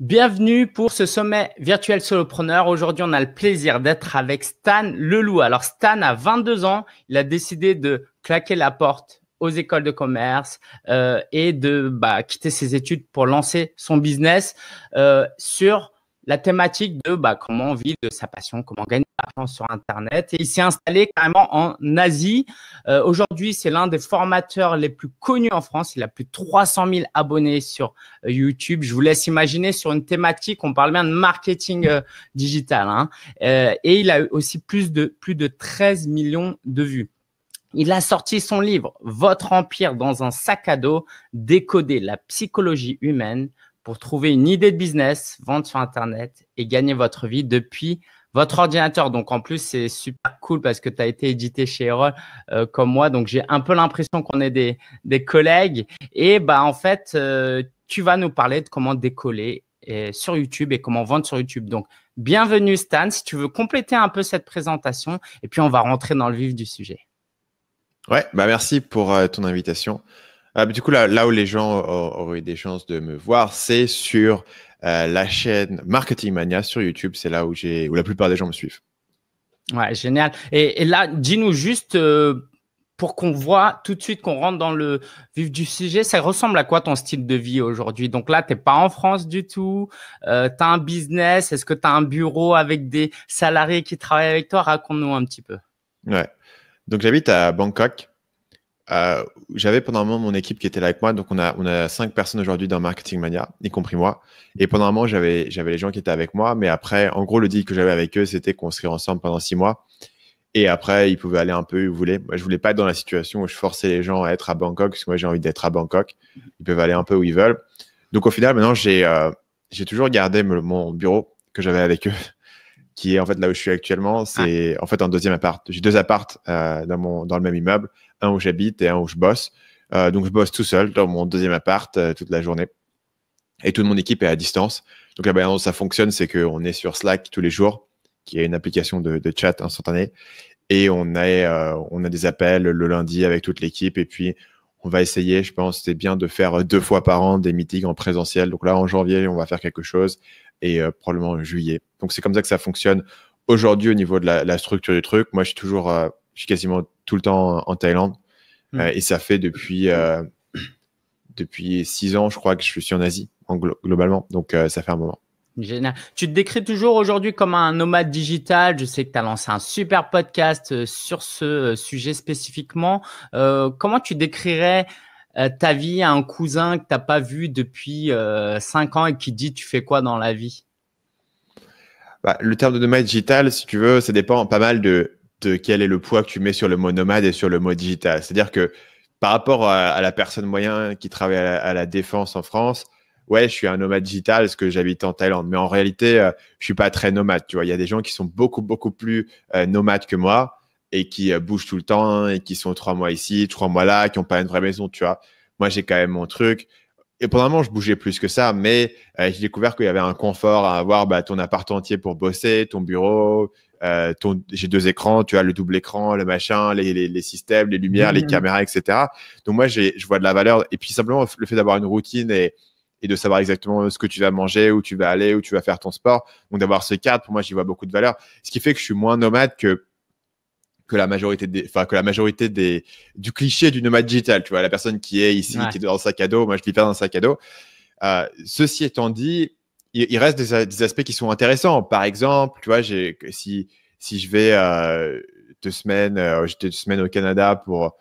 Bienvenue pour ce sommet virtuel solopreneur. Aujourd'hui, on a le plaisir d'être avec Stan Leloup. Alors, Stan a 22 ans. Il a décidé de claquer la porte aux écoles de commerce euh, et de bah, quitter ses études pour lancer son business euh, sur la thématique de bah, comment on vit de sa passion, comment gagner de l'argent sur Internet. Et il s'est installé carrément en Asie. Euh, aujourd'hui, c'est l'un des formateurs les plus connus en France. Il a plus de 300 000 abonnés sur euh, YouTube. Je vous laisse imaginer sur une thématique, on parle bien de marketing euh, digital. Hein. et il a aussi plus de, plus de 13 millions de vues. Il a sorti son livre Votre empire dans un sac à dos, décoder la psychologie humaine pour trouver une idée de business, vendre sur Internet et gagner votre vie depuis votre ordinateur. Donc en plus, c'est super cool parce que tu as été édité chez Erol euh, comme moi. Donc j'ai un peu l'impression qu'on est des, des, collègues. Et bah en fait, euh, tu vas nous parler de comment décoller et, euh, sur YouTube et comment vendre sur YouTube. Donc bienvenue Stan, si tu veux compléter un peu cette présentation et puis on va rentrer dans le vif du sujet. Ouais, bah merci pour ton invitation. Euh, du coup, là, là, où les gens auraient des chances de me voir, c'est sur euh, la chaîne Marketing Mania sur YouTube. C'est là où, où la plupart des gens me suivent. Ouais, génial. Et, là, dis-nous juste euh, pour qu'on voit tout de suite qu'on rentre dans le vif du sujet, ça ressemble à quoi ton style de vie aujourd'hui Donc là, tu n'es pas en France du tout, tu as un business, est-ce que tu as un bureau avec des salariés qui travaillent avec toi Raconte-nous un petit peu. Ouais. Donc j'habite à Bangkok, euh, j'avais pendant un moment mon équipe qui était là avec moi. Donc, on a, on a cinq personnes aujourd'hui dans Marketing Mania, y compris moi. Et pendant un moment, j'avais, j'avais les gens qui étaient avec moi. Mais après, en gros, le deal que j'avais avec eux, c'était qu'on serait ensemble pendant six mois. Et après, ils pouvaient aller un peu où ils voulaient. Moi, je voulais pas être dans la situation où je forçais les gens à être à Bangkok, parce que moi, j'ai envie d'être à Bangkok. Ils peuvent aller un peu où ils veulent. Donc, au final, maintenant, j'ai, euh, j'ai toujours gardé mon bureau que j'avais avec eux qui est en fait là où je suis actuellement. C'est ah. en fait un deuxième appart. J'ai deux appart euh, dans, mon, dans le même immeuble un où j'habite et un où je bosse. Euh, donc je bosse tout seul dans mon deuxième appart euh, toute la journée. Et toute mon équipe est à distance. Donc la manière dont ça fonctionne, c'est qu'on est sur Slack tous les jours, qui est une application de, chat instantané. Et on a, euh, on a des appels le lundi avec toute l'équipe. Et puis on va essayer, je pense, c'est bien de faire deux fois par an des meetings en présentiel. Donc là, en janvier, on va faire quelque chose et probablement en juillet. Donc c'est comme ça que ça fonctionne aujourd'hui au niveau de la, la, structure du truc. Moi, je suis toujours, je suis quasiment tout le temps en, Thaïlande. Mm. Euh, et ça fait depuis, euh, depuis six ans, je crois, que je suis en Asie, en globalement. Donc, euh, ça fait un moment. Génial. Tu te décris toujours aujourd'hui comme un nomade digital. Je sais que tu as lancé un super podcast sur ce sujet spécifiquement. comment tu décrirais ta vie à un cousin que tu n'as pas vu depuis cinq ans et qui dit tu fais quoi dans la vie bah, Le terme de nomade digital, si tu veux, ça dépend pas mal de de quel est le poids que tu mets sur le mot nomade et sur le mot digital. C'est-à-dire que par rapport à, la personne moyenne qui travaille à la, défense en France, ouais, je suis un nomade digital parce que j'habite en Thaïlande, mais en réalité, euh, je ne suis pas très nomade. Tu vois, il y a des gens qui sont beaucoup beaucoup plus euh, nomades que moi et qui euh, bougent tout le temps et qui sont trois mois ici, trois mois là, qui n'ont pas une vraie maison. Tu vois, moi j'ai quand même mon truc et pendant un moment, je bougeais plus que ça, mais euh, j'ai découvert qu'il y avait un confort à avoir bah, ton appart entier pour bosser, ton bureau, euh, j'ai deux écrans, tu as le double écran, le machin, les, les, systèmes, les lumières, les mmh caméras, etc. Donc moi, je vois de la valeur. Et puis simplement, le fait d'avoir une routine et, et de savoir exactement ce que tu vas manger, où tu vas aller, où tu vas faire ton sport, donc d'avoir ce cadre, pour moi, j'y vois beaucoup de valeur. Ce qui fait que je suis moins nomade que que la majorité des, enfin que la majorité des du cliché du nomade digital. Tu vois, la personne qui est ici, qui est dans un sac à dos, moi je vis pas dans un sac à dos. Euh, ceci étant dit, il, reste des, aspects qui sont intéressants. Par exemple, tu vois, j'ai si je vais euh, deux semaines, euh, j'étais deux semaines au Canada pour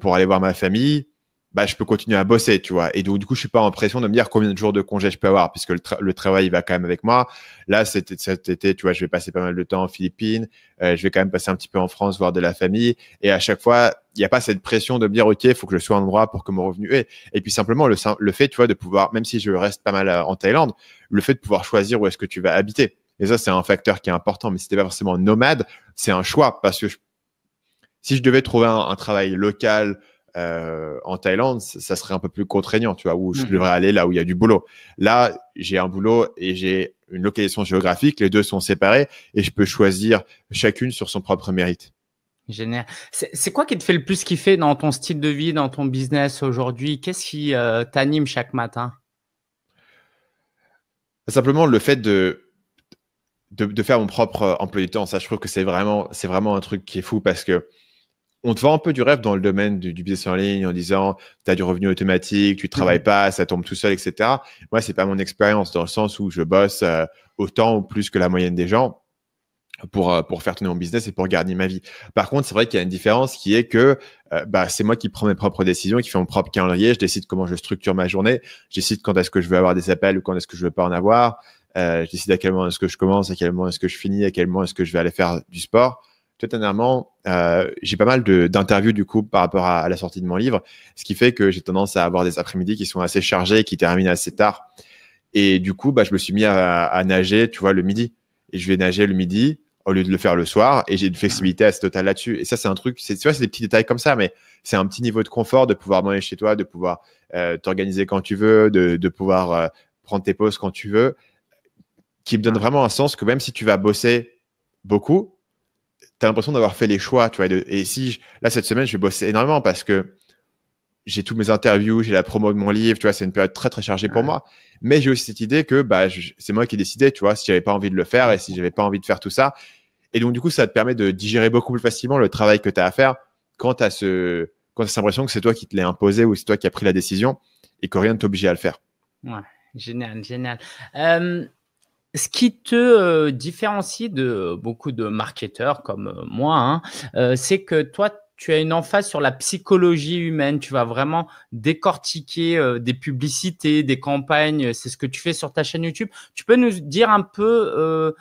pour aller voir ma famille bah, je peux continuer à bosser, tu vois. Et donc, du coup, je suis pas en pression de me dire combien de jours de congé je peux avoir, puisque le, travail, il va quand même avec moi. Là, c'était cet été, tu vois, je vais passer pas mal de temps en Philippines, euh, je vais quand même passer un petit peu en France, voir de la famille. Et à chaque fois, il n'y a pas cette pression de me dire, OK, il faut que je sois en droit pour que mon revenu ait. Et puis, simplement, le, fait, tu vois, de pouvoir, même si je reste pas mal euh, en Thaïlande, le fait de pouvoir choisir où est-ce que tu vas habiter. Et ça, c'est un facteur qui est important, mais si t'es pas forcément nomade, c'est un choix, parce que si je devais trouver un travail local, euh, en Thaïlande, ça serait un peu plus contraignant, tu vois, où je mmh. devrais aller là où il y a du boulot. Là, j'ai un boulot et j'ai une localisation géographique, les deux sont séparés et je peux choisir chacune sur son propre mérite. Génial. C'est quoi qui te fait le plus kiffer dans ton style de vie, dans ton business aujourd'hui Qu'est-ce qui euh, t'anime chaque matin Simplement le fait de, de, faire mon propre euh, emploi du temps. Ça, je trouve que c'est vraiment, c'est vraiment un truc qui est fou parce que on te vend un peu du rêve dans le domaine du, business en ligne en disant tu as du revenu automatique, tu travailles mhm. pas, ça tombe tout seul, etc. Moi, c'est pas mon expérience dans le sens où je bosse euh, autant ou plus que la moyenne des gens euh, pour, faire tourner mon business et pour garder ma vie. Par contre, c'est vrai qu'il y a une différence qui est que euh, bah, c'est moi qui prends mes propres décisions, qui fais mon propre calendrier, je décide comment je structure ma journée, je décide quand est-ce que je veux avoir des appels ou quand est-ce que je veux pas en avoir, je décide à quel moment est-ce que je commence, à quel moment est-ce que je finis, à quel moment est-ce que je vais aller faire du sport tout dernièrement, euh, j'ai pas mal d'interviews du coup par rapport à, la sortie de mon livre, ce qui fait que j'ai tendance à avoir des après-midi qui sont assez chargés, qui terminent assez tard. Et du coup, bah, je me suis mis à, nager, tu vois, le midi. Et je vais nager le midi au lieu de le faire le soir. Et j'ai une flexibilité assez totale là-dessus. Et ça, c'est un truc, tu vois, c'est des petits détails comme ça, mais c'est un petit niveau de confort de pouvoir manger chez toi, de pouvoir euh, t'organiser quand tu veux, de, pouvoir euh, prendre tes pauses quand tu veux, qui me donne vraiment un sens que même si tu vas bosser beaucoup, tu l'impression d'avoir fait les choix, tu vois. Et, si, là, cette semaine, je vais bosser énormément parce que j'ai toutes mes interviews, j'ai la promo de mon livre, tu vois, c'est une période très, très chargée pour moi. Mais j'ai aussi cette idée que bah, c'est moi qui ai décidé, tu vois, si j'avais pas envie de le faire et si j'avais pas envie de faire tout ça. Et donc, du coup, ça te permet de digérer beaucoup plus facilement le travail que tu as à faire quand tu as ce, quand cette impression que c'est toi qui te l'es imposé ou c'est toi qui as pris la décision et que rien ne t'oblige à le faire. Ouais, génial, génial. Euh, ce qui te euh, différencie de euh, beaucoup de marketeurs comme euh, moi, hein, c'est que toi, tu as une emphase sur la psychologie humaine. Tu vas vraiment décortiquer des publicités, des campagnes. C'est ce que tu fais sur ta chaîne YouTube. Tu peux nous dire un peu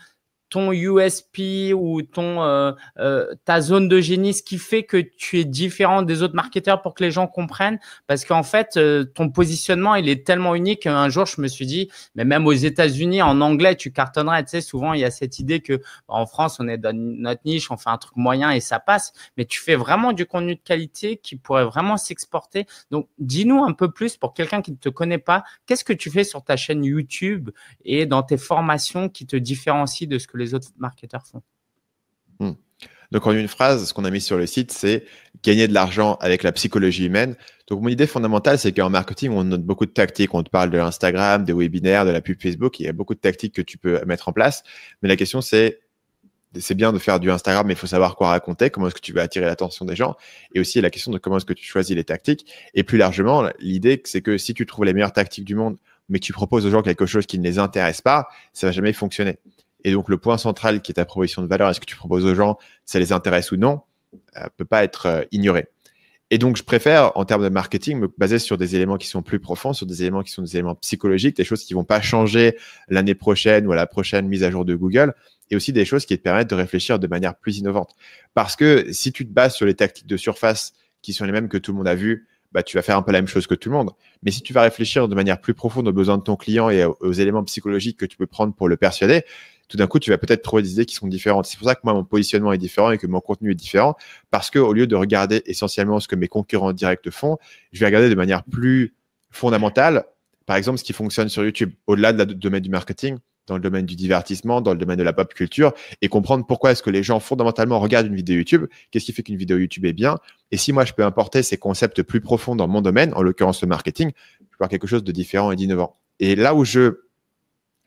ton USP ou ton euh, euh, ta zone de génie, ce qui fait que tu es différent des autres marketeurs pour que les gens comprennent, parce qu'en fait euh, ton positionnement il est tellement unique. Un jour je me suis dit, mais même aux États-Unis en anglais tu cartonnerais. Tu sais souvent il y a cette idée que bah, en France on est dans notre niche, on fait un truc moyen et ça passe, mais tu fais vraiment du contenu de qualité qui pourrait vraiment s'exporter. Donc dis-nous un peu plus pour quelqu'un qui ne te connaît pas, qu'est-ce que tu fais sur ta chaîne YouTube et dans tes formations qui te différencient de ce que les autres marketeurs font. Hmm. Donc, en une phrase, ce qu'on a mis sur le site, c'est gagner de l'argent avec la psychologie humaine. Donc, mon idée fondamentale, c'est qu'en marketing, on note beaucoup de tactiques. On te parle de l'Instagram, des webinaires, de la pub Facebook. Il y a beaucoup de tactiques que tu peux mettre en place. Mais la question, c'est c'est bien de faire du Instagram, mais il faut savoir quoi raconter, comment est-ce que tu vas attirer l'attention des gens, et aussi la question de comment est-ce que tu choisis les tactiques. Et plus largement, l'idée, c'est que si tu trouves les meilleures tactiques du monde, mais tu proposes aux gens quelque chose qui ne les intéresse pas, ça va jamais fonctionner. Et donc, le point central qui est ta proposition de valeur, est-ce que tu proposes aux gens, ça les intéresse ou non, ne euh, peut pas être euh, ignoré. Et donc, je préfère, en termes de marketing, me baser sur des éléments qui sont plus profonds, sur des éléments qui sont des éléments psychologiques, des choses qui ne vont pas changer l'année prochaine ou à la prochaine mise à jour de Google, et aussi des choses qui te permettent de réfléchir de manière plus innovante. Parce que si tu te bases sur les tactiques de surface qui sont les mêmes que tout le monde a vues, bah, tu vas faire un peu la même chose que tout le monde. Mais si tu vas réfléchir de manière plus profonde aux besoins de ton client et aux éléments psychologiques que tu peux prendre pour le persuader, tout d'un coup, tu vas peut-être trouver des idées qui sont différentes. C'est pour ça que moi, mon positionnement est différent et que mon contenu est différent, parce que au lieu de regarder essentiellement ce que mes concurrents directs font, je vais regarder de manière plus fondamentale, par exemple, ce qui fonctionne sur YouTube, au-delà de la domaine du marketing, dans le domaine du divertissement, dans le domaine de la pop culture, et comprendre pourquoi est-ce que les gens fondamentalement regardent une vidéo YouTube, qu'est-ce qui fait qu'une vidéo YouTube est bien, et si moi je peux importer ces concepts plus profonds dans mon domaine, en l'occurrence le marketing, je peux avoir quelque chose de différent et d'innovant. Et là où je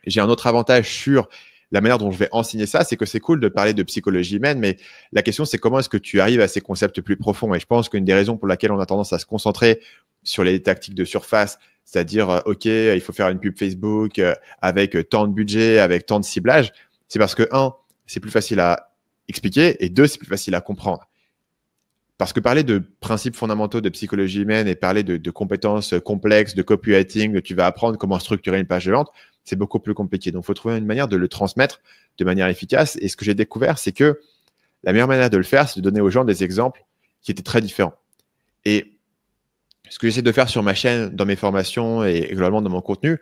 j'ai un autre avantage sur la manière dont je vais enseigner ça, c'est que c'est cool de parler de psychologie humaine, mais la question, c'est comment est-ce que tu arrives à ces concepts plus profonds. Et je pense qu'une des raisons pour laquelle on a tendance à se concentrer sur les tactiques de surface, c'est-à-dire, euh, OK, il faut faire une pub Facebook euh, avec euh, tant de budget, avec tant de ciblage, c'est parce que, un, c'est plus facile à expliquer, et deux, c'est plus facile à comprendre. Parce que parler de principes fondamentaux de psychologie humaine et parler de, compétences euh, complexes, de copywriting, tu vas apprendre comment structurer une page de vente, c'est beaucoup plus compliqué. Donc, il faut trouver une manière de le transmettre de manière efficace. Et ce que j'ai découvert, c'est que la meilleure manière de le faire, c'est de donner aux gens des exemples qui étaient très différents. Et ce que j'essaie de faire sur ma chaîne, dans mes formations et globalement dans mon contenu,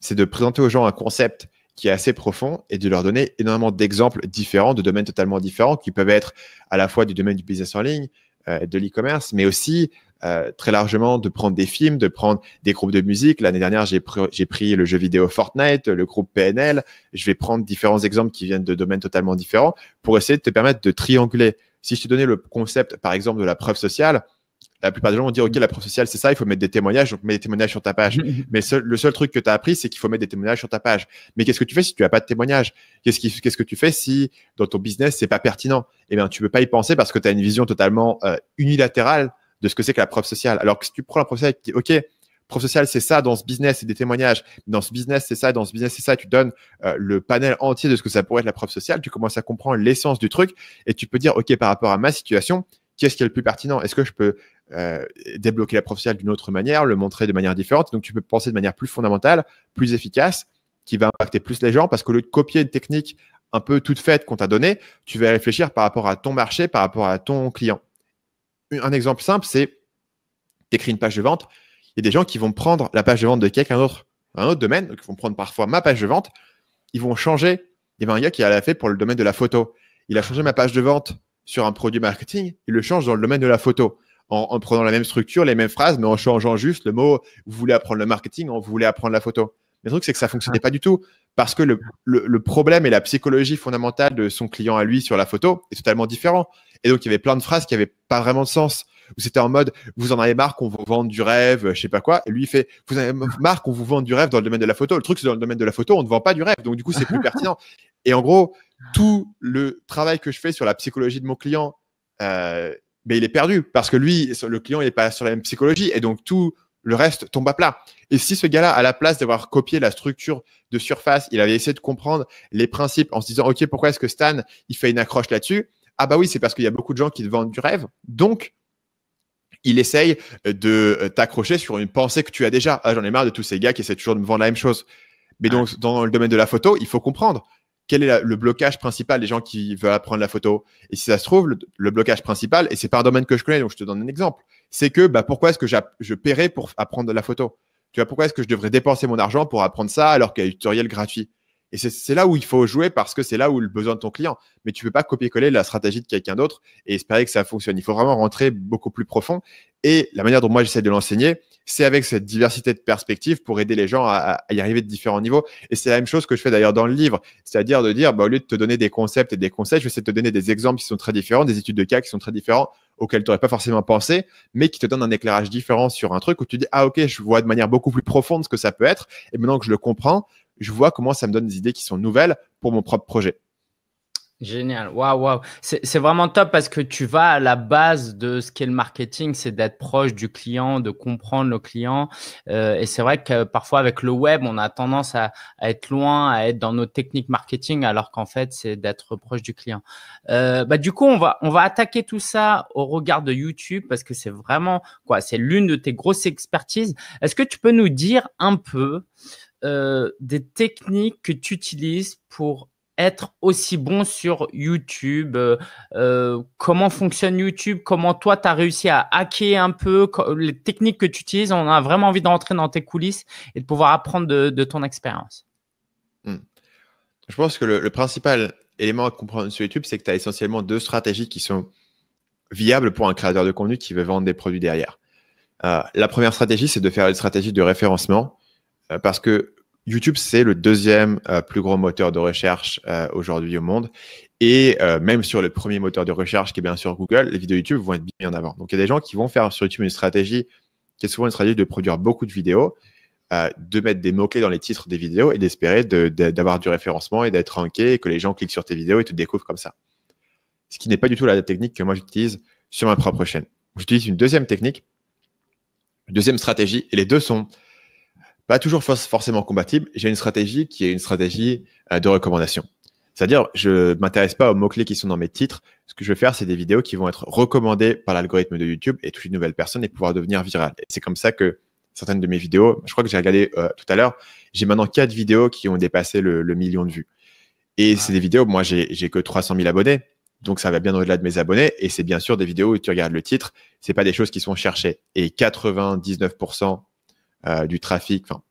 c'est de présenter aux gens un concept qui est assez profond et de leur donner énormément d'exemples différents de domaines totalement différents qui peuvent être à la fois du domaine du business en ligne, euh, de l'e-commerce, mais aussi euh, très largement de prendre des films, de prendre des groupes de musique. L'année dernière, j'ai, pris le jeu vidéo Fortnite, le groupe PNL. Je vais prendre différents exemples qui viennent de domaines totalement différents pour essayer de te permettre de trianguler. Si je te donnais le concept, par exemple, de la preuve sociale, la plupart des gens vont dire, OK, la preuve sociale, c'est ça, il faut mettre des témoignages, donc mets des témoignages sur ta page. Mais le seul truc que tu as appris, c'est qu'il faut mettre des témoignages sur ta page. Mais qu'est-ce que tu fais si tu n'as pas de témoignages qu'est-ce, qu'est-ce que tu fais si dans ton business, c'est pas pertinent Eh bien, tu peux pas y penser parce que tu as une vision totalement euh, unilatérale de ce que c'est que la preuve sociale. Alors que si tu prends la preuve sociale et tu dis, OK, preuve sociale, c'est ça dans ce business, c'est des témoignages. Dans ce business, c'est ça, dans ce business, c'est ça. Tu donnes euh, le panel entier de ce que ça pourrait être la preuve sociale. Tu commences à comprendre l'essence du truc et tu peux dire, OK, par rapport à ma situation, qu'est-ce qui est le plus pertinent Est-ce que je peux euh, débloquer la professionnelle d'une autre manière, le montrer de manière différente Donc, tu peux penser de manière plus fondamentale, plus efficace, qui va impacter plus les gens, parce qu'au lieu de copier une technique un peu toute faite qu'on t'a donnée, tu vas réfléchir par rapport à ton marché, par rapport à ton client. Un exemple simple, c'est écris une page de vente. Il y a des gens qui vont prendre la page de vente de quelqu'un d'autre, un autre domaine, donc ils vont prendre parfois ma page de vente, ils vont changer. Il y avait un gars qui l'a fait pour le domaine de la photo. Il a changé ma page de vente sur un produit marketing, il le change dans le domaine de la photo. En, prenant la même structure, les mêmes phrases, mais en changeant juste le mot vous voulez apprendre le marketing, on voulez apprendre la photo. Le truc, c'est que ça fonctionnait pas du tout parce que le, problème et la psychologie fondamentale de son client à lui sur la photo est totalement différent. Et donc, il y avait plein de phrases qui n'avaient pas vraiment de sens. c'était en mode, vous en avez marre qu'on vous vende du rêve, je sais pas quoi. Et lui, il fait, vous en avez marre qu'on vous vende du rêve dans le domaine de la photo. Le truc, c'est dans le domaine de la photo, on ne vend pas du rêve. Donc, du coup, c'est plus pertinent. Et en gros, tout le travail que je fais sur la psychologie de mon client, euh, ben, il est perdu parce que lui, le client, il n'est pas sur la même psychologie et donc tout le reste tombe à plat. Et si ce gars-là, à la place d'avoir copié la structure de surface, il avait essayé de comprendre les principes en se disant, OK, pourquoi est-ce que Stan, il fait une accroche là-dessus Ah bah oui, c'est parce qu'il y a beaucoup de gens qui te vendent du rêve. Donc, il essaye de euh, t'accrocher sur une pensée que tu as déjà. Ah, j'en ai marre de tous ces gars qui essaient toujours de me vendre la même chose. Mais donc, dans le domaine de la photo, il faut comprendre quel est le blocage principal des gens qui veulent apprendre la photo Et si ça se trouve, le, blocage principal, et c'est pas domaine que je connais, donc je te donne un exemple, c'est que bah, pourquoi est-ce que je paierais pour apprendre la photo Tu vois, pourquoi est-ce que je devrais dépenser mon argent pour apprendre ça alors qu'il y a un tutoriel gratuit et c'est là où il faut jouer parce que c'est là où le besoin de ton client. Mais tu ne peux pas copier-coller la stratégie de quelqu'un d'autre et espérer que ça fonctionne. Il faut vraiment rentrer beaucoup plus profond. Et la manière dont moi j'essaie de l'enseigner, c'est avec cette diversité de perspectives pour aider les gens à, y arriver de différents niveaux. Et c'est la même chose que je fais d'ailleurs dans le livre, c'est-à-dire de dire, bah, au lieu de te donner des concepts et des conseils, je vais essayer de te donner des exemples qui sont très différents, des études de cas qui sont très différents, auxquels tu n'aurais pas forcément pensé, mais qui te donnent un éclairage différent sur un truc où tu dis, ah ok, je vois de manière beaucoup plus profonde ce que ça peut être, et maintenant que je le comprends, je vois comment ça me donne des idées qui sont nouvelles pour mon propre projet. Génial, waouh, waouh. C'est vraiment top parce que tu vas à la base de ce qu'est le marketing, c'est d'être proche du client, de comprendre le client. Euh, et c'est vrai que parfois avec le web, on a tendance à, être loin, à être dans nos techniques marketing, alors qu'en fait, c'est d'être proche du client. Euh, bah, du coup, on va, on va attaquer tout ça au regard de YouTube parce que c'est vraiment quoi, c'est l'une de tes grosses expertises. Est-ce que tu peux nous dire un peu euh, des techniques que tu utilises pour être aussi bon sur YouTube euh, euh, Comment fonctionne YouTube Comment toi, tu as réussi à hacker un peu les techniques que tu utilises On a vraiment envie d'entrer dans tes coulisses et de pouvoir apprendre de, ton expérience. Hmm. Je pense que le, principal élément à comprendre sur YouTube, c'est que tu as essentiellement deux stratégies qui sont viables pour un créateur de contenu qui veut vendre des produits derrière. la première stratégie, c'est de faire une stratégie de référencement euh, parce que YouTube, c'est le deuxième euh, plus gros moteur de recherche euh, aujourd'hui au monde. Et même sur le premier moteur de recherche, qui est bien sûr Google, les vidéos YouTube vont être bien avant. Donc, il y a des gens qui vont faire sur YouTube une stratégie qui est souvent une stratégie de produire beaucoup de vidéos, de mettre des mots-clés dans les titres des vidéos et d'espérer d'avoir du référencement et d'être ranké et que les gens cliquent sur tes vidéos et te découvrent comme ça. Ce qui n'est pas du tout la technique que moi j'utilise sur ma propre chaîne. J'utilise une deuxième technique, deuxième stratégie, et les deux sont pas toujours forcément compatible, j'ai une stratégie qui est une stratégie euh, de recommandation. C'est-à-dire, je ne m'intéresse pas aux mots-clés qui sont dans mes titres. Ce que je vais faire, c'est des vidéos qui vont être recommandées par l'algorithme de YouTube et toute une nouvelle personne et pouvoir devenir virale. c'est comme ça que certaines de mes vidéos, je crois que j'ai regardé euh, tout à l'heure, j'ai maintenant quatre vidéos qui ont dépassé le, million de vues. Et ah. c'est des vidéos, moi, j'ai que 300 000 abonnés. Donc, ça va bien au-delà de mes abonnés. Et c'est bien sûr des vidéos où tu regardes le titre. C'est pas des choses qui sont cherchées. Et 99% euh, du trafic, enfin,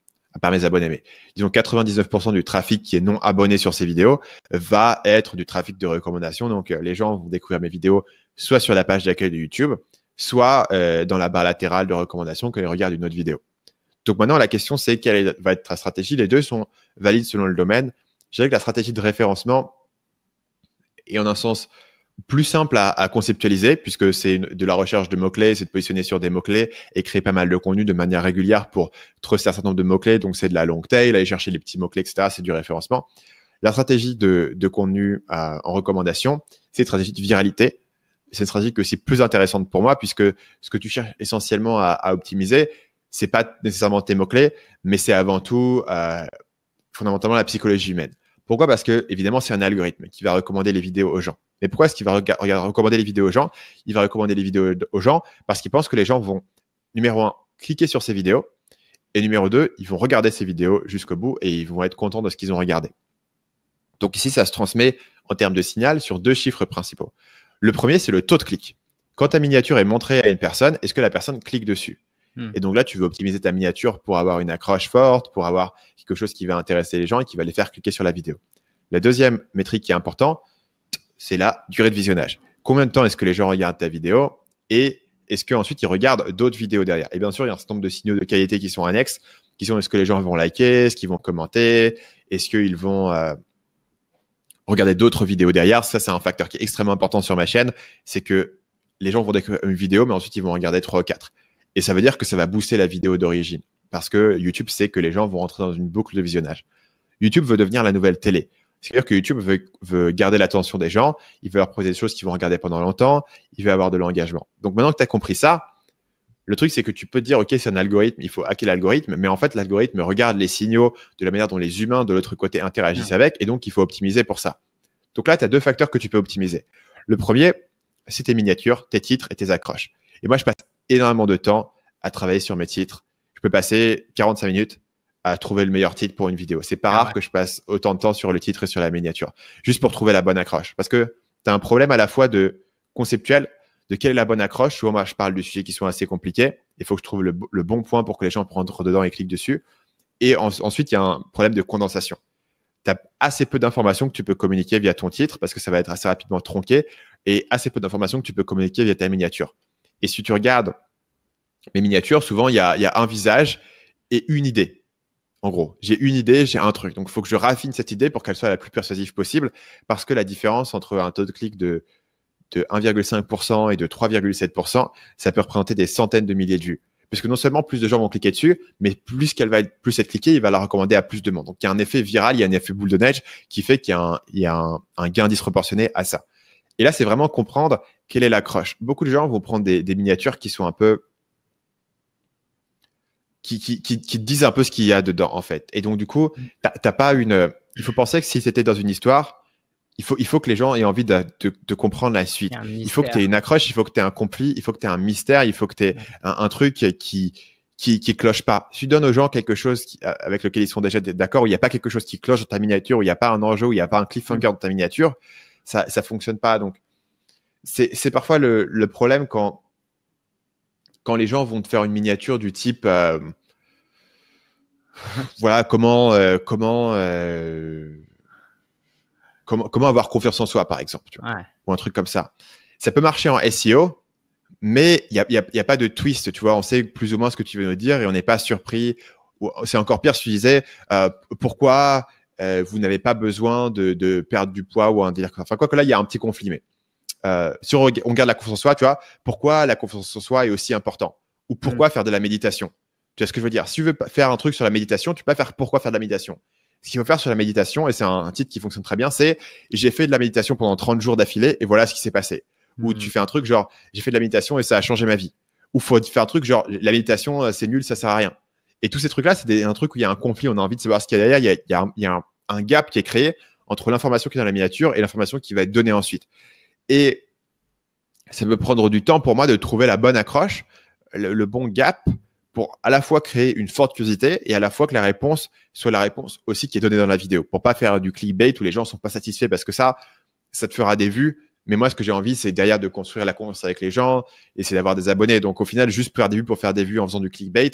par mes abonnés, mais disons 99% du trafic qui est non abonné sur ces vidéos va être du trafic de recommandation. Donc, euh, les gens vont découvrir mes vidéos soit sur la page d'accueil de YouTube, soit euh, dans la barre latérale de recommandation quand ils regardent une autre vidéo. Donc, maintenant, la question, c'est quelle va être ta stratégie Les deux sont valides selon le domaine. Je dirais que la stratégie de référencement est en un sens plus simple à, à conceptualiser puisque c'est de la recherche de mots-clés, c'est de positionner sur des mots-clés et créer pas mal de contenu de manière régulière pour trouver un certain nombre de mots-clés. Donc, c'est de la longue taille, aller chercher les petits mots-clés, etc. C'est du référencement. La stratégie de, de contenu euh, en recommandation, c'est une stratégie de viralité. C'est une stratégie que c'est plus intéressante pour moi puisque ce que tu cherches essentiellement à, à optimiser, c'est pas nécessairement tes mots-clés, mais c'est avant tout euh, fondamentalement la psychologie humaine. Pourquoi Parce que, évidemment, c'est un algorithme qui va recommander les vidéos aux gens. Mais pourquoi est-ce qu'il va recommander les vidéos aux gens Il va recommander les vidéos aux gens parce qu'il pense que les gens vont, numéro un, cliquer sur ces vidéos. Et numéro deux, ils vont regarder ces vidéos jusqu'au bout et ils vont être contents de ce qu'ils ont regardé. Donc ici, ça se transmet en termes de signal sur deux chiffres principaux. Le premier, c'est le taux de clic. Quand ta miniature est montrée à une personne, est-ce que la personne clique dessus hmm. Et donc là, tu veux optimiser ta miniature pour avoir une accroche forte, pour avoir quelque chose qui va intéresser les gens et qui va les faire cliquer sur la vidéo. La deuxième métrique qui est importante, c'est la durée de visionnage. Combien de temps est-ce que les gens regardent ta vidéo et est-ce qu'ensuite ils regardent d'autres vidéos derrière Et bien sûr, il y a un certain nombre de signaux de qualité qui sont annexes, qui sont est-ce que les gens vont liker, est-ce qu'ils vont commenter, est-ce qu'ils vont euh, regarder d'autres vidéos derrière. Ça, c'est un facteur qui est extrêmement important sur ma chaîne, c'est que les gens vont découvrir une vidéo, mais ensuite ils vont regarder trois ou quatre. Et ça veut dire que ça va booster la vidéo d'origine, parce que YouTube sait que les gens vont rentrer dans une boucle de visionnage. YouTube veut devenir la nouvelle télé. C'est-à-dire que YouTube veut, garder l'attention des gens, il veut leur proposer des choses qu'ils vont regarder pendant longtemps, il veut avoir de l'engagement. Donc maintenant que tu as compris ça, le truc, c'est que tu peux te dire, OK, c'est un algorithme, il faut hacker l'algorithme, mais en fait, l'algorithme regarde les signaux de la manière dont les humains de l'autre côté interagissent avec, et donc il faut optimiser pour ça. Donc là, tu as deux facteurs que tu peux optimiser. Le premier, c'est tes miniatures, tes titres et tes accroches. Et moi, je passe énormément de temps à travailler sur mes titres. Je peux passer 45 minutes à trouver le meilleur titre pour une vidéo. C'est pas ah rare que je passe autant de temps sur le titre et sur la miniature, juste pour trouver la bonne accroche. Parce que tu as un problème à la fois de conceptuel, de quelle est la bonne accroche. Souvent, moi, je parle de sujets qui sont assez compliqués. Il faut que je trouve le, bon point pour que les gens rentrent dedans et cliquent dessus. Et ensuite, il y a un problème de condensation. Tu as assez peu d'informations que tu peux communiquer via ton titre parce que ça va être assez rapidement tronqué et assez peu d'informations que tu peux communiquer via ta miniature. Et si tu regardes mes miniatures, souvent, il y a un visage et une idée en gros, j'ai une idée, j'ai un truc. Donc, il faut que je raffine cette idée pour qu'elle soit la plus persuasive possible, parce que la différence entre un taux de clic de, de 1,5% et de 3,7%, ça peut représenter des centaines de milliers de vues. Parce que non seulement plus de gens vont cliquer dessus, mais plus qu'elle va être, plus être cliquée, il va la recommander à plus de monde. Donc, il y a un effet viral, il y a un effet boule de neige qui fait qu'il y a un, gain disproportionné à ça. Et là, c'est vraiment comprendre quelle est l'accroche. Beaucoup de gens vont prendre des miniatures qui sont un peu qui, te disent un peu ce qu'il y a dedans, en fait. Et donc, du coup, mm. t'as pas une. Euh, il faut penser que si c'était dans une histoire, il faut, il faut que les gens aient envie de, de, comprendre la suite. Il, faut que tu aies une accroche, il faut que tu aies un compli, il faut que tu aies un mystère, il faut que tu aies un, truc qui, qui, qui cloche pas. Si tu donnes aux gens quelque chose avec lequel ils sont déjà d'accord, où il n'y a pas quelque chose qui cloche dans ta miniature, où il n'y a pas un enjeu, où il n'y a pas un cliffhanger mm. dans ta miniature, ça ne fonctionne pas. Donc, c'est parfois le, le problème quand, quand les gens vont te faire une miniature du type euh, voilà comment euh, comment, euh, comment comment avoir confiance en soi par exemple tu vois, ou un truc comme ça ça peut marcher en SEO mais il n'y a, pas de twist tu vois on sait plus ou moins ce que tu veux nous dire et on n'est pas surpris c'est encore pire si tu disais pourquoi vous n'avez pas besoin de, de, perdre du poids ou un délire enfin quoi que là il y a un petit conflit mais euh, si on, garde la confiance en soi, tu vois, pourquoi la confiance en soi est aussi important Ou pourquoi mm. faire de la méditation Tu vois ce que je veux dire Si tu veux faire un truc sur la méditation, tu peux pas faire pourquoi faire de la méditation. Ce qu'il faut faire sur la méditation, et c'est un, titre qui fonctionne très bien, c'est j'ai fait de la méditation pendant 30 jours d'affilée et voilà ce qui s'est passé. Ou tu mm. fais un truc genre j'ai fait de la méditation et ça a changé ma vie. Ou faut faire un truc genre la méditation euh, c'est nul, ça sert à rien. Et tous ces trucs-là, c'est un truc où il y a un conflit, on a envie de savoir ce qu'il y a derrière, il y a, un gap qui est créé entre l'information qui est dans la miniature et l'information qui va être donnée ensuite. Et ça peut prendre du temps pour moi de trouver la bonne accroche, le, bon gap pour à la fois créer une forte curiosité et à la fois que la réponse soit la réponse aussi qui est donnée dans la vidéo. Pour pas faire du clickbait où les gens ne sont pas satisfaits parce que ça, ça te fera des vues. Mais moi, ce que j'ai envie, c'est derrière de construire la confiance avec les gens et c'est d'avoir des abonnés. Donc, au final, juste faire des vues pour faire des vues en faisant du clickbait,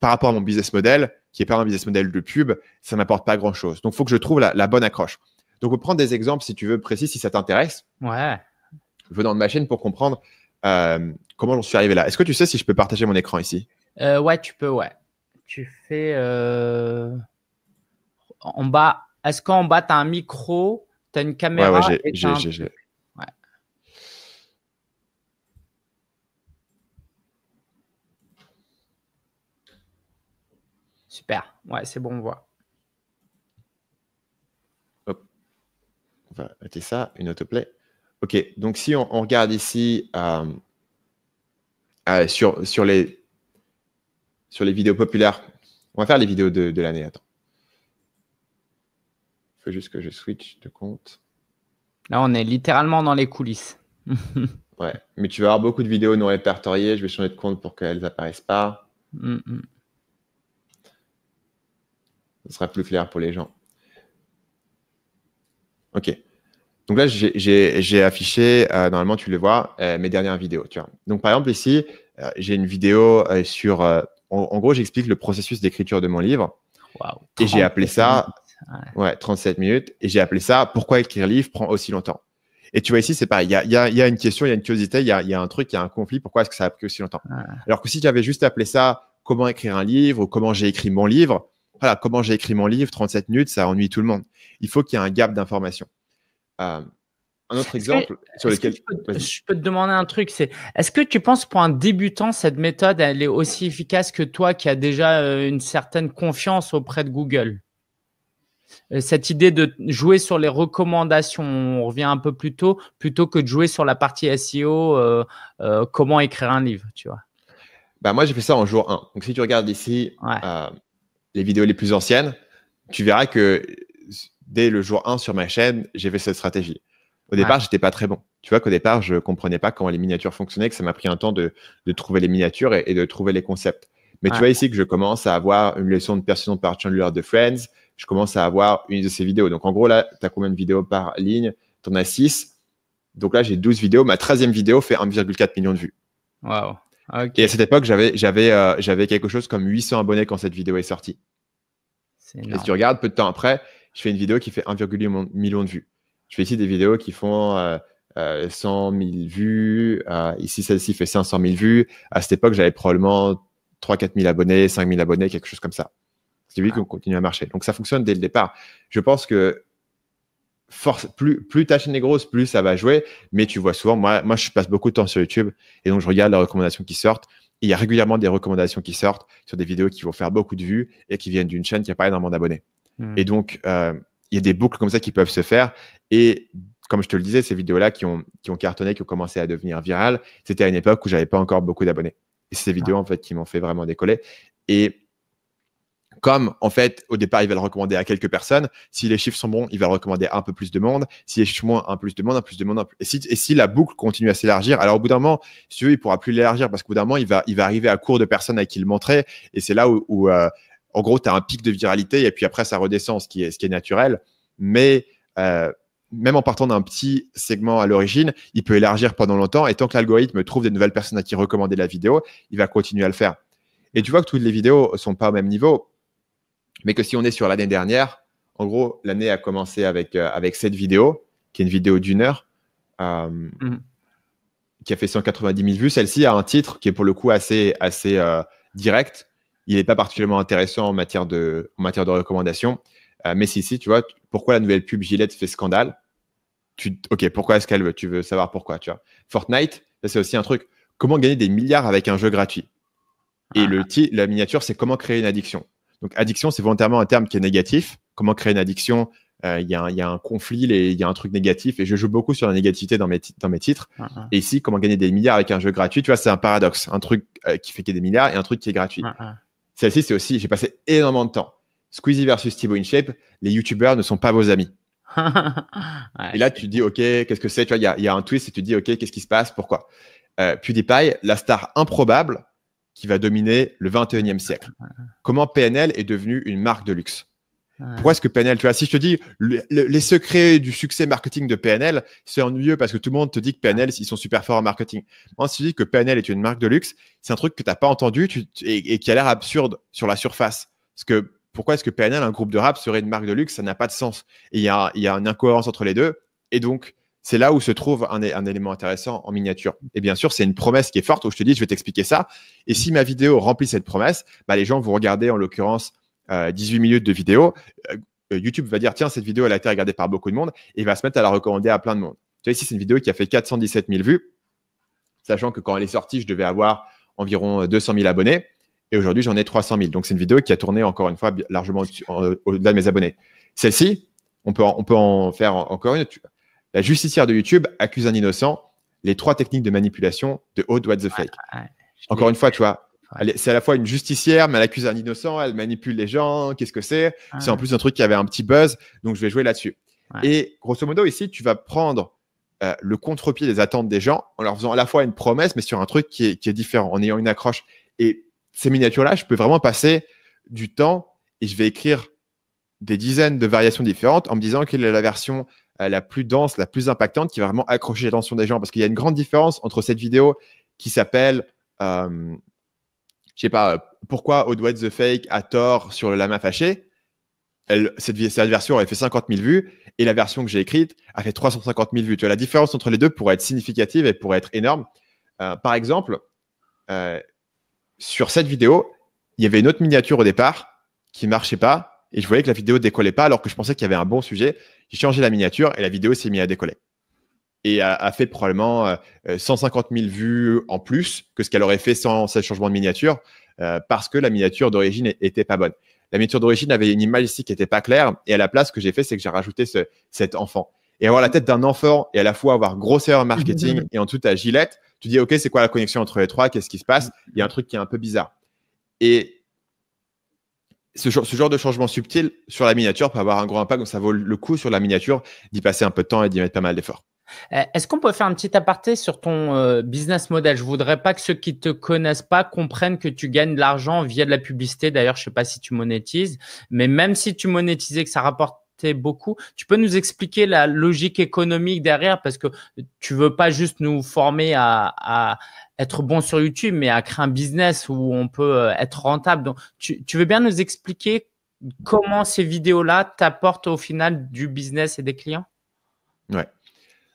par rapport à mon business model, qui est pas un business model de pub, ça m'apporte pas grand chose. Donc, il faut que je trouve la bonne accroche. Donc, on prend des exemples, si tu veux, précis, si ça t'intéresse. Ouais. Venant de ma chaîne pour comprendre euh, comment on suis arrivé là. Est-ce que tu sais si je peux partager mon écran ici euh, Ouais, tu peux, ouais. Tu fais euh, en bas. Est-ce qu'en bas, tu as un micro, tu as une caméra Ouais, ouais, j'ai. j'ai. Ouais. Super, ouais, c'est bon, on voit. on va mettre ça, une autoplay. OK, donc si on, regarde ici euh, ah, sur, sur, les, sur les vidéos populaires, on va faire les vidéos de, l'année, attends. Il faut juste que je switch de compte. Là, on est littéralement dans les coulisses. ouais, mais tu vas avoir beaucoup de vidéos non répertoriées. Je vais changer de compte pour qu'elles apparaissent pas. Mm, mm. sera plus clair pour les gens. OK. Donc là, j'ai affiché, euh, normalement tu le vois, euh, mes dernières vidéos. Donc par exemple ici, euh, j'ai une vidéo sur, en, gros, j'explique le processus d'écriture de mon livre. et j'ai appelé ça, ouais, 37 minutes, et j'ai appelé ça, pourquoi écrire livre prend aussi longtemps. Et tu vois ici, c'est pareil, il y a, une question, il y a une curiosité, il y a, un truc, il y a un conflit, pourquoi est-ce que ça a pris aussi longtemps Alors que si j'avais juste appelé ça, comment écrire un livre ou comment j'ai écrit mon livre, voilà, comment j'ai écrit mon livre, 37 minutes, ça ennuie tout le monde. Il faut qu'il y ait un gap d'information. Euh, un autre exemple sur lequel. Je peux, te demander un truc, c'est est-ce que tu penses pour un débutant, cette méthode, elle est aussi efficace que toi qui as déjà euh, une certaine confiance auprès de Google euh, cette idée de jouer sur les recommandations, on revient un peu plus tôt, plutôt que de jouer sur la partie SEO, comment écrire un livre, tu vois bah Moi, j'ai fait ça en jour 1. Donc, si tu regardes ici les vidéos les plus anciennes, tu verras que dès le jour 1 sur ma chaîne, j'ai fait cette stratégie. Au départ, je j'étais pas très bon. Tu vois qu'au départ, je ne comprenais pas comment les miniatures fonctionnaient, que ça m'a pris un temps de, trouver les miniatures et, de trouver les concepts. Mais tu vois ici que je commence à avoir une leçon de persuasion par Chandler de Friends. Je commence à avoir une de ces vidéos. Donc en gros, là, tu as combien de vidéos par ligne Tu en as 6. Donc là, j'ai 12 vidéos. Ma 13e vidéo fait 1,4 million de vues. Wow. Ah, et à cette époque, j'avais, j'avais euh, quelque chose comme 800 abonnés quand cette vidéo est sortie. Et si tu regardes, peu de temps après, je fais une vidéo qui fait 1,8 million de vues. Je fais ici des vidéos qui font 100 euh, 000 euh, vues. Euh, ici, celle-ci fait 500 000 vues. À cette époque, j'avais probablement 3-4 000 abonnés, 5 000 abonnés, quelque chose comme ça. C'est vu qu'on continue à marcher. Donc, ça fonctionne dès le départ. Je pense que plus, ta chaîne est grosse, plus ça va jouer. Mais tu vois souvent, moi, je passe beaucoup de temps sur YouTube et donc je regarde les recommandations qui sortent. il y a régulièrement des recommandations qui sortent sur des vidéos qui vont faire beaucoup de vues et qui viennent d'une chaîne qui n'a pas énormément d'abonnés. Et hmm. donc, euh, il y a des boucles comme ça qui peuvent se faire. Et comme je te le disais, ces vidéos-là qui ont, qui ont cartonné, qui ont commencé à devenir virales, c'était à une époque où j'avais pas encore beaucoup d'abonnés. Et ces ah. vidéos, en fait, qui m'ont fait vraiment décoller. Et comme, en fait, au départ, il va le recommander à quelques personnes, si les chiffres sont bons, il va recommander un peu plus de monde. Si les chiffres sont moins, un plus de monde, un plus de monde. Un plus... Et, si, et si la boucle continue à s'élargir, alors au bout d'un moment, si tu il pourra plus l'élargir parce qu'au bout d'un moment, il va, il va arriver à court de personnes à qui le montrer. Et c'est là où, euh, en gros, tu as un pic de viralité et puis après, ça redescend, ce qui est, ce qui est naturel. Mais euh, même en partant d'un petit segment à l'origine, il peut élargir pendant longtemps. Et tant que l'algorithme trouve des nouvelles personnes à qui recommander la vidéo, il va continuer à le faire. Et tu vois que toutes les vidéos ne sont pas au même niveau, mais que si on est sur l'année dernière, en gros, l'année a commencé avec, euh, avec cette vidéo, qui est une vidéo d'une heure, euh, mhm. qui a fait 190 000 vues. Celle-ci a un titre qui est pour le coup assez, assez direct, il n'est pas particulièrement intéressant en matière de, en matière de recommandations. Euh, mais si, si, tu vois, pourquoi la nouvelle pub Gillette fait scandale tu, Ok, pourquoi est-ce qu'elle veut Tu veux savoir pourquoi, tu vois. Fortnite, c'est aussi un truc. Comment gagner des milliards avec un jeu gratuit Et ah. la miniature, c'est comment créer une addiction. Donc, addiction, c'est volontairement un terme qui est négatif. Comment créer une addiction euh, il y, a un conflit, il y a un truc négatif, et je joue beaucoup sur la négativité dans mes, dans mes titres. Ah, ah. Et ici, comment gagner des milliards avec un jeu gratuit, tu vois, c'est un paradoxe, un truc euh, qui fait qu'il y a des milliards et un truc qui est gratuit. Celle-ci, c'est aussi, j'ai passé énormément de temps. Squeezie versus Thibaut InShape, les youtubers ne sont pas vos amis. et là, tu dis, OK, qu'est-ce que c'est Tu vois, il y, a un twist et tu dis, OK, qu'est-ce qui se passe Pourquoi euh, PewDiePie, la star improbable qui va dominer le 21e siècle. Comment PNL est devenue une marque de luxe pourquoi est-ce que PNL, tu vois, si je te dis les secrets du succès marketing de PNL, c'est ennuyeux parce que tout le monde te dit que PNL, ils sont super forts en marketing. Moi, si je dis que PNL est une marque de luxe, c'est un truc que tu n'as pas entendu et, qui a l'air absurde sur la surface. Parce que pourquoi est-ce que PNL, un groupe de rap, serait une marque de luxe Ça n'a pas de sens. Il y, a, une incohérence entre les deux. Et donc, c'est là où se trouve un, élément intéressant en miniature. Et bien sûr, c'est une promesse qui est forte où je te dis, je vais t'expliquer ça. Et si ma vidéo remplit cette promesse, bah, les gens vont regarder en l'occurrence 18 euh, minutes de vidéo, euh, euh, YouTube va dire tiens, cette vidéo elle a été regardée par beaucoup de monde et va se mettre à la recommander à plein de monde. Tu vois, ici, c'est une vidéo qui a fait 417 000 vues, sachant que quand elle est sortie, je devais avoir environ 200 000 abonnés et aujourd'hui, j'en ai 300 000. Donc, c'est une vidéo qui a tourné encore une fois largement au-delà de mes abonnés. Celle-ci, on peut, en, on peut en faire encore une. La justicière de YouTube accuse un innocent les trois techniques de manipulation de Haute What the Fake. Encore une fois, tu vois, c'est à la fois une justicière, mais elle accuse un innocent, elle manipule les gens, qu'est-ce que c'est C'est en plus un truc qui avait un petit buzz, donc je vais jouer là-dessus. Et grosso modo, ici, tu vas prendre euh, le contre-pied des attentes des gens en leur faisant à la fois une promesse, mais sur un truc qui est, différent, en ayant une accroche. Et ces miniatures-là, je peux vraiment passer du temps et je vais écrire des dizaines de variations différentes en me disant quelle est la version euh, la plus dense, la plus impactante, qui va vraiment accrocher l'attention des gens. Parce qu'il y a une grande différence entre cette vidéo qui s'appelle... Euh, je sais pas, euh, pourquoi Odwet the Fake a tort sur le lama fâché elle, cette, cette, version avait fait 50 000 vues et la version que j'ai écrite a fait 350 000 vues. Tu vois, la différence entre les deux pourrait être significative et pourrait être énorme. Euh, par exemple, euh, sur cette vidéo, il y avait une autre miniature au départ qui marchait pas et je voyais que la vidéo décollait pas alors que je pensais qu'il y avait un bon sujet. J'ai changé la miniature et la vidéo s'est mise à décoller et a, fait probablement 150 euh, 000 euh, vues en plus que ce qu'elle aurait fait sans ce changement de miniature euh, parce que la miniature d'origine était pas bonne. La miniature d'origine avait une image ici qui n'était pas claire et à la place, ce que j'ai fait, c'est que j'ai rajouté cet enfant. Et avoir la tête d'un enfant et à la fois avoir grosse erreur marketing et en tout à gilette, tu dis, OK, c'est quoi la connexion entre les trois Qu'est-ce qui se passe Il y a un truc qui est un peu bizarre. Et ce, ce, genre de changement subtil sur la miniature peut avoir un gros impact, donc ça vaut le coup sur la miniature d'y passer un peu de temps et d'y mettre pas mal d'efforts. Euh, est-ce qu'on peut faire un petit aparté sur ton euh, business model Je voudrais pas que ceux qui te connaissent pas comprennent que tu gagnes de l'argent via de la publicité. D'ailleurs, je sais pas si tu monétises, mais même si tu monétisais que ça rapportait beaucoup, tu peux nous expliquer la logique économique derrière parce que tu veux pas juste nous former à, être bon sur YouTube, mais à créer un business où on peut euh, être rentable. Donc, tu, tu veux bien nous expliquer comment ces vidéos-là t'apportent au final du business et des clients Ouais.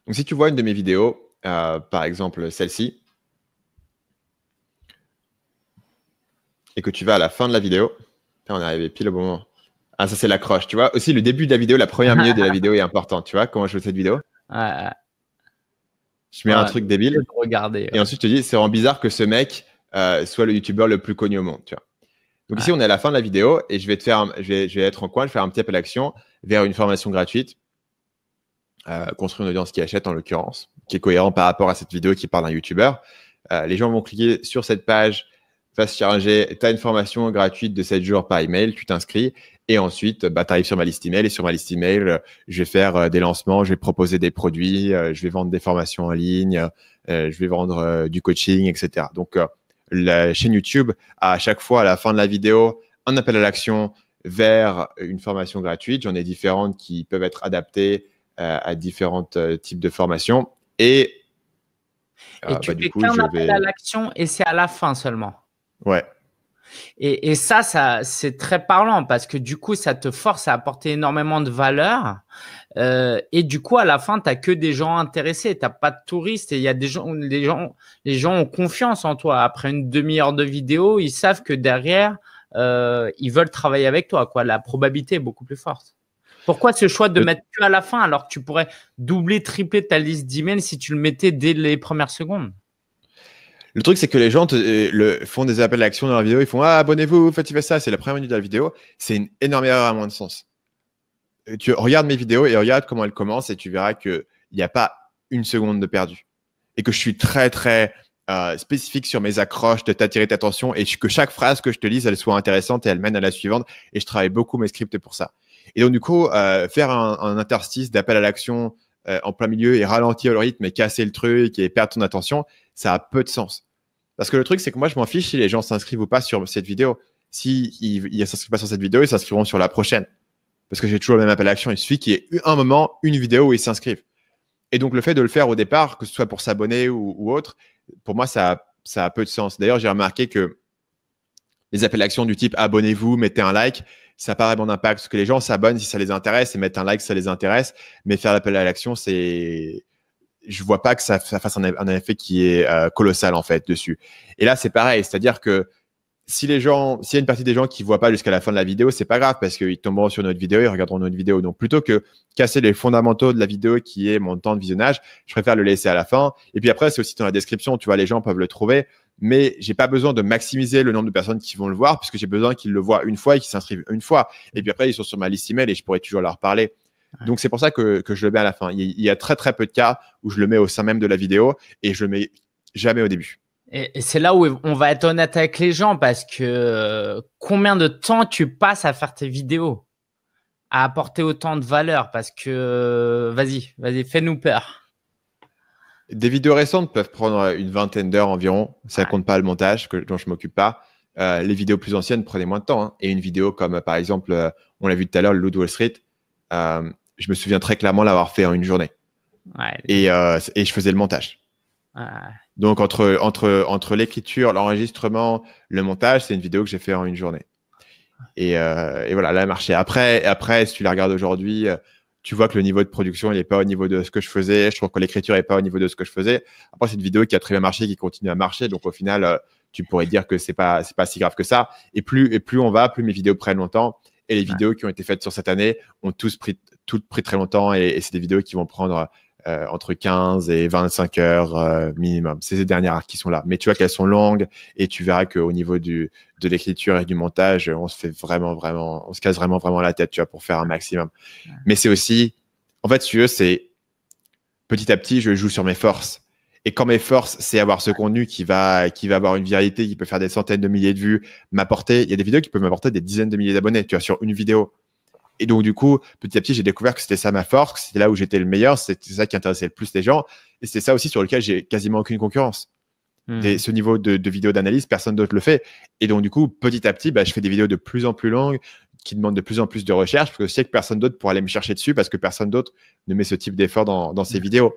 Donc, si tu vois une de mes vidéos, euh, par exemple celle-ci, et que tu vas à la fin de la vidéo, on est arrivé pile au bon moment. Ah, ça, c'est l'accroche, tu vois. Aussi, le début de la vidéo, la première minute de la vidéo est importante, tu vois, comment je fais cette vidéo. Je mets un truc débile. Et ensuite, je te dis, c'est vraiment bizarre que ce mec euh, soit le youtubeur le plus connu au monde, tu vois. Donc ici, on est à la fin de la vidéo et je vais te faire, je, vais, je vais être en coin, je vais faire un petit appel à l'action vers une formation gratuite euh, construire une audience qui achète en l'occurrence, qui est cohérent par rapport à cette vidéo qui parle d'un YouTuber. Euh, les gens vont cliquer sur cette page, va se charger une formation gratuite de 7 jours par email, tu t'inscris et ensuite bah, tu arrives sur ma liste email et sur ma liste email, je vais faire euh, des lancements, je vais proposer des produits, je vais vendre des formations en ligne, je vais vendre du coaching, etc. Donc la chaîne YouTube à chaque fois à la fin de la vidéo un appel à l'action vers une formation gratuite. J'en ai différentes qui peuvent être adaptées à différents euh, types de formations. Et, ah, tu bah, du coup, à l'action et c'est à la fin seulement. Ouais. Et, ça, ça c'est très parlant parce que du coup, ça te force à apporter énormément de valeur. Euh, et du coup, à la fin, tu n'as que des gens intéressés, tu n'as pas de touristes. Et il y a des gens, les gens, les gens ont confiance en toi. Après une demi-heure de vidéo, ils savent que derrière, euh, ils veulent travailler avec toi. Quoi. La probabilité est beaucoup plus forte. Pourquoi ce choix de mettre que à la fin alors que tu pourrais doubler, tripler ta liste d'emails si tu le mettais dès les premières secondes le truc, c'est que les gens euh, le, font des appels à l'action dans la vidéo. Ils font ah, abonnez-vous, faites ça. C'est la première minute de la vidéo. C'est une énorme erreur à moins de sens. tu regardes mes vidéos et regarde comment elles commencent et tu verras qu'il n'y a pas une seconde de perdu. Et que je suis très, très euh, spécifique sur mes accroches de t'attirer ta attention et que chaque phrase que je te lise, elle soit intéressante et elle mène à la suivante. Et je travaille beaucoup mes scripts pour ça. Et donc, du coup, euh, faire un, interstice d'appel à l'action euh, en plein milieu et ralentir le rythme et casser le truc et perdre ton attention, ça a peu de sens. Parce que le truc, c'est que moi, je m'en fiche si les gens s'inscrivent ou pas sur cette vidéo. S'ils ne s'inscrivent pas sur cette vidéo, ils s'inscriront sur la prochaine. Parce que j'ai toujours le même appel à l'action. Il suffit qu'il y ait un moment, une vidéo où ils s'inscrivent. Et donc, le fait de le faire au départ, que ce soit pour s'abonner ou, autre, pour moi, ça a, ça a peu de sens. D'ailleurs, j'ai remarqué que les appels à l'action du type abonnez-vous, mettez un like, ça paraît pas vraiment d'impact parce que les gens s'abonnent si ça les intéresse et mettent un like si ça les intéresse. Mais faire l'appel à l'action, c'est je vois pas que ça, fasse un, effet qui est euh, colossal en fait dessus. Et là, c'est pareil, c'est-à-dire que si les gens, s'il y a une partie des gens qui voient pas jusqu'à la fin de la vidéo, c'est pas grave parce qu'ils tomberont sur notre vidéo, ils regarderont notre vidéo. Donc plutôt que casser les fondamentaux de la vidéo qui est mon temps de visionnage, je préfère le laisser à la fin. Et puis après, c'est aussi dans la description, tu vois, les gens peuvent le trouver. Mais j'ai pas besoin de maximiser le nombre de personnes qui vont le voir puisque j'ai besoin qu'ils le voient une fois et qu'ils s'inscrivent une fois. Et puis après, ils sont sur ma liste email et je pourrais toujours leur parler. Donc c'est pour ça que, je le mets à la fin. Il y a très très peu de cas où je le mets au sein même de la vidéo et je le mets jamais au début. Et, c'est là où on va être honnête avec les gens parce que euh, combien de temps tu passes à faire tes vidéos, à apporter autant de valeur Parce que, euh, vas-y, vas-y, fais-nous peur. Des vidéos récentes peuvent prendre une vingtaine d'heures environ. Ça ne compte pas le montage que, dont je m'occupe pas. Euh, les vidéos plus anciennes prenaient moins de temps. Hein. Et une vidéo comme, par exemple, on l'a vu tout à l'heure, le Wall Street, je me souviens très clairement l'avoir fait en une journée. Et, je faisais le montage. Donc, entre, entre, entre l'écriture, l'enregistrement, le montage, c'est une vidéo que j'ai fait en une journée. Et, euh, voilà, là, elle a Après, après, si tu la regardes aujourd'hui, euh, tu vois que le niveau de production, il n'est pas au niveau de ce que je faisais. Je trouve que l'écriture n'est pas au niveau de ce que je faisais. Après, c'est une vidéo qui a très bien marché, qui continue à marcher. Donc, au final, euh, tu pourrais dire que c'est pas, c'est pas si grave que ça. Et plus, et plus on va, plus mes vidéos prennent longtemps. Et les vidéos qui ont été faites sur cette année ont tous pris, toutes pris très longtemps. Et, et c'est des vidéos qui vont prendre euh, entre 15 et 25 heures euh, minimum. C'est ces dernières qui sont là. Mais tu vois qu'elles sont longues et tu verras que au niveau du, de l'écriture et du montage, on se fait vraiment, vraiment, on se casse vraiment, vraiment la tête, tu vois, pour faire un maximum. Mais c'est aussi, en fait, tu veux, c'est petit à petit, je joue sur mes forces. Et quand mes forces, c'est avoir ce contenu qui va, qui va avoir une viralité, qui peut faire des centaines de milliers de vues, m'apporter, il y a des vidéos qui peuvent m'apporter des dizaines de milliers d'abonnés, tu vois, sur une vidéo. Et donc, du coup, petit à petit, j'ai découvert que c'était ça ma force, que c'était là où j'étais le meilleur, c'était ça qui intéressait le plus les gens. Et c'est ça aussi sur lequel j'ai quasiment aucune concurrence. Hmm. ce niveau de, de vidéo d'analyse, personne d'autre le fait. Et donc, du coup, petit à petit, bah, je fais des vidéos de plus en plus longues, qui demandent de plus en plus de recherche, parce que je sais que personne d'autre pourra aller me chercher dessus, parce que personne d'autre ne met ce type d'effort dans, dans, ses hmm. vidéos.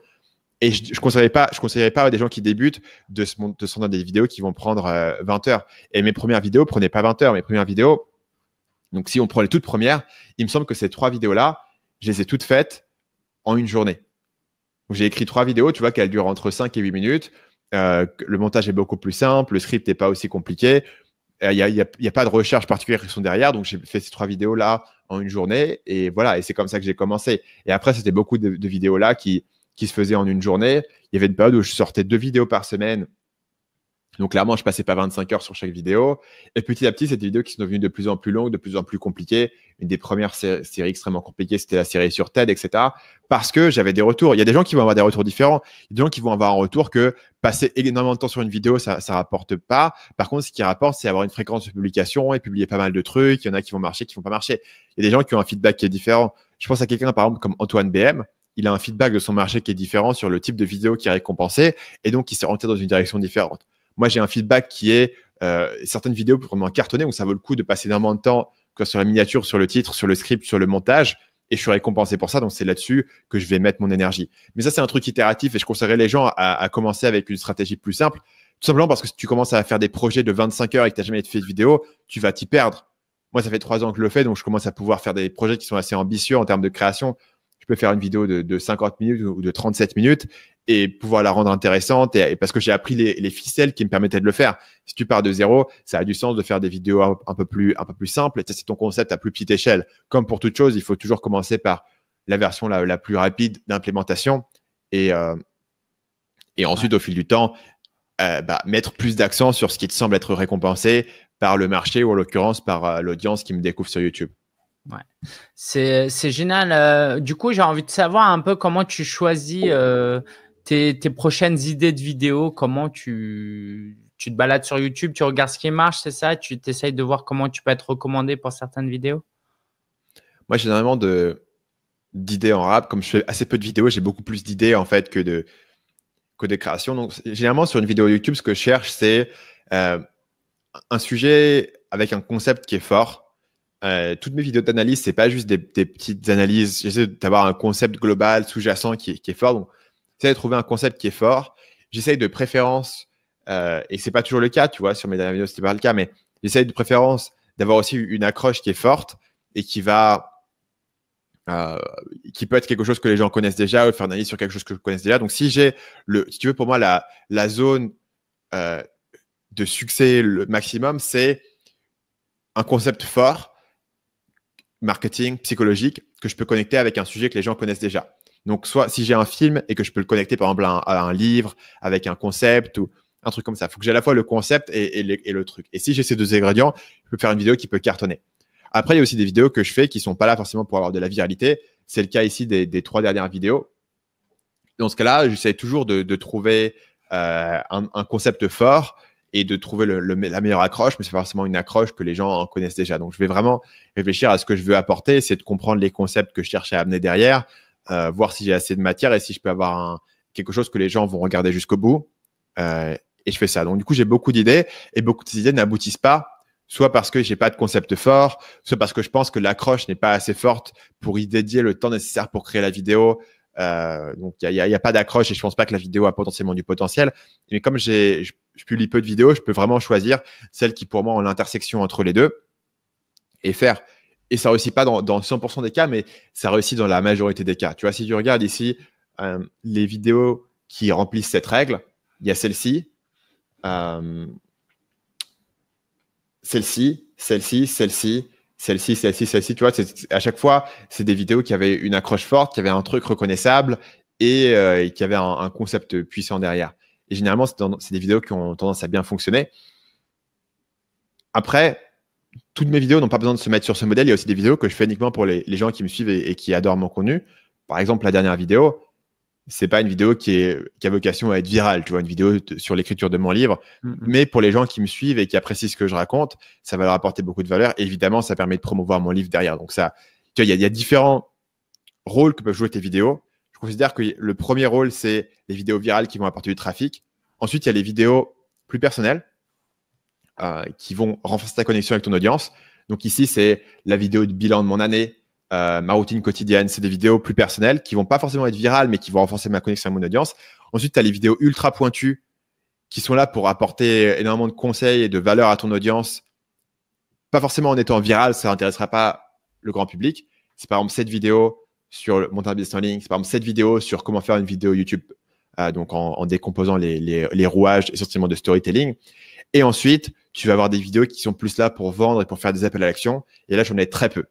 Et je ne conseillerais, pas, je conseillerais pas des gens qui débutent de se, de dans des vidéos qui vont prendre 20 euh, heures. Et mes premières vidéos prenaient pas 20 heures. Mes premières vidéos, donc, si on prend les toutes premières, il me semble que ces trois vidéos-là, je les ai toutes faites en une journée. J'ai écrit trois vidéos, tu vois, qu'elles durent entre 5 et 8 minutes. Euh, le montage est beaucoup plus simple, le script n'est pas aussi compliqué. Euh, il n'y a, pas de recherche particulière qui sont derrière. Donc, j'ai fait ces trois vidéos-là en une journée. Et voilà, et c'est comme ça que j'ai commencé. Et après, c'était beaucoup de, vidéos-là qui, qui se faisaient en une journée. Il y avait une période où je sortais deux vidéos par semaine donc clairement, je passais pas 25 heures sur chaque vidéo. Et petit à petit, c'est des vidéos qui sont devenues de plus en plus longues, de plus en plus compliquées. Une des premières séries extrêmement compliquées, c'était la série sur TED, etc. Parce que j'avais des retours. Il y a des gens qui vont avoir des retours différents. Il y a des gens qui vont avoir un retour que passer énormément de temps sur une vidéo, ça, ça rapporte pas. Par contre, ce qui rapporte, c'est avoir une fréquence de publication et publier pas mal de trucs. Il y en a qui vont marcher, qui vont pas marcher. Il y a des gens qui ont un feedback qui est différent. Je pense à quelqu'un, par exemple, comme Antoine BM il a un feedback de son marché qui est différent sur le type de vidéo qui est récompensé et donc il s'est rentré dans une direction différente. Moi, j'ai un feedback qui est euh, certaines vidéos pour vraiment cartonner, donc ça vaut le coup de passer énormément de temps, sur la miniature, sur le titre, sur le script, sur le montage, et je suis récompensé pour ça. Donc c'est là-dessus que je vais mettre mon énergie. Mais ça, c'est un truc itératif et je conseillerais les gens à, à, commencer avec une stratégie plus simple. Tout simplement parce que si tu commences à faire des projets de 25 heures et que tu n'as jamais fait de vidéo, tu vas t'y perdre. Moi, ça fait trois ans que je le fais, donc je commence à pouvoir faire des projets qui sont assez ambitieux en termes de création je peux faire une vidéo de, 50 minutes ou de 37 minutes et pouvoir la rendre intéressante et, parce que j'ai appris les, ficelles qui me permettaient de le faire. Si tu pars de zéro, ça a du sens de faire des vidéos un, peu plus un peu plus simples. Et c'est ton concept à plus petite échelle. Comme pour toute chose, il faut toujours commencer par la version la, plus rapide d'implémentation et euh, et ensuite au fil du temps euh, bah, mettre plus d'accent sur ce qui te semble être récompensé par le marché ou en l'occurrence par euh, l'audience qui me découvre sur YouTube. Ouais. C'est génial. Euh, du coup, j'ai envie de savoir un peu comment tu choisis euh, tes, prochaines idées de vidéos, comment tu, te balades sur YouTube, tu regardes ce qui marche, c'est ça Tu t'essayes de voir comment tu peux être recommandé pour certaines vidéos Moi, j'ai de d'idées en rap. Comme je fais assez peu de vidéos, j'ai beaucoup plus d'idées en fait que de, que créations. Donc, généralement, sur une vidéo YouTube, ce que je cherche, c'est euh, un sujet avec un concept qui est fort euh, toutes mes vidéos d'analyse, c'est pas juste des, petites analyses. J'essaie d'avoir un concept global sous-jacent qui, est fort. Donc, j'essaie de trouver un concept qui est fort. J'essaie de préférence, euh, et c'est pas toujours le cas, tu vois, sur mes dernières vidéos, c'était pas le cas, mais j'essaie de préférence d'avoir aussi une accroche qui est forte et qui va, euh, qui peut être quelque chose que les gens connaissent déjà ou faire une analyse sur quelque chose que je connais déjà. Donc, si j'ai le, si tu veux, pour moi, la, la zone euh, de succès le maximum, c'est un concept fort marketing, psychologique, que je peux connecter avec un sujet que les gens connaissent déjà. Donc, soit si j'ai un film et que je peux le connecter, par exemple, à un, livre, avec un concept ou un truc comme ça. Il faut que j'ai à la fois le concept et, le, truc. Et si j'ai ces deux ingrédients, je peux faire une vidéo qui peut cartonner. Après, il y a aussi des vidéos que je fais qui ne sont pas là forcément pour avoir de la viralité. C'est le cas ici des, trois dernières vidéos. Dans ce cas-là, j'essaie toujours de, trouver euh, un, concept fort et de trouver le, la meilleure accroche, mais c'est forcément une accroche que les gens connaissent déjà. Donc, je vais vraiment réfléchir à ce que je veux apporter, c'est de comprendre les concepts que je cherche à amener derrière, euh, voir si j'ai assez de matière et si je peux avoir un, quelque chose que les gens vont regarder jusqu'au bout. Euh, et je fais ça. Donc, du coup, j'ai beaucoup d'idées et beaucoup d'idées n'aboutissent pas, soit parce que j'ai pas de concept fort, soit parce que je pense que l'accroche n'est pas assez forte pour y dédier le temps nécessaire pour créer la vidéo. Euh, donc, il n'y a, a, pas d'accroche et je pense pas que la vidéo a potentiellement du potentiel. Mais comme j'ai, je publie peu de vidéos, je peux vraiment choisir celles qui, pour moi, ont l'intersection entre les deux et faire. Et ça réussit pas dans, 100% des cas, mais ça réussit dans la majorité des cas. Tu vois, si tu regardes ici euh, les vidéos qui remplissent cette règle, il y a celle-ci, euh, celle-ci, celle-ci, celle-ci, celle-ci, celle-ci, celle-ci. Tu vois, à chaque fois, c'est des vidéos qui avaient une accroche forte, qui avaient un truc reconnaissable et, euh, qui avaient un concept puissant derrière. Et généralement, c'est des vidéos qui ont tendance à bien fonctionner. Après, toutes mes vidéos n'ont pas besoin de se mettre sur ce modèle. Il y a aussi des vidéos que je fais uniquement pour les, gens qui me suivent et, qui adorent mon contenu. Par exemple, la dernière vidéo, c'est pas une vidéo qui, a vocation à être virale, tu vois, une vidéo sur l'écriture de mon livre. Mm, mm. Mais pour les gens qui me suivent et qui apprécient ce que je raconte, ça va leur apporter beaucoup de valeur. Et évidemment, ça permet de promouvoir mon livre derrière. Donc ça, il y, a différents rôles que peuvent jouer tes vidéos considère que le premier rôle, c'est les vidéos virales qui vont apporter du trafic. Ensuite, il y a les vidéos plus personnelles euh, qui vont renforcer ta connexion avec ton audience. Donc ici, c'est la vidéo de bilan de mon année, euh, ma routine quotidienne. C'est des vidéos plus personnelles qui vont pas forcément être virales, mais qui vont renforcer ma connexion avec mon audience. Ensuite, tu as les vidéos ultra pointues qui sont là pour apporter énormément de conseils et de valeur à ton audience. Pas forcément en étant viral, ça n'intéressera pas le grand public. C'est par exemple cette vidéo sur le monter business Par exemple, cette vidéo sur comment faire une vidéo YouTube, euh, donc en, décomposant les, les, les, rouages essentiellement de storytelling. Et ensuite, tu vas avoir des vidéos qui sont plus là pour vendre et pour faire des appels à l'action. Et là, j'en ai très peu.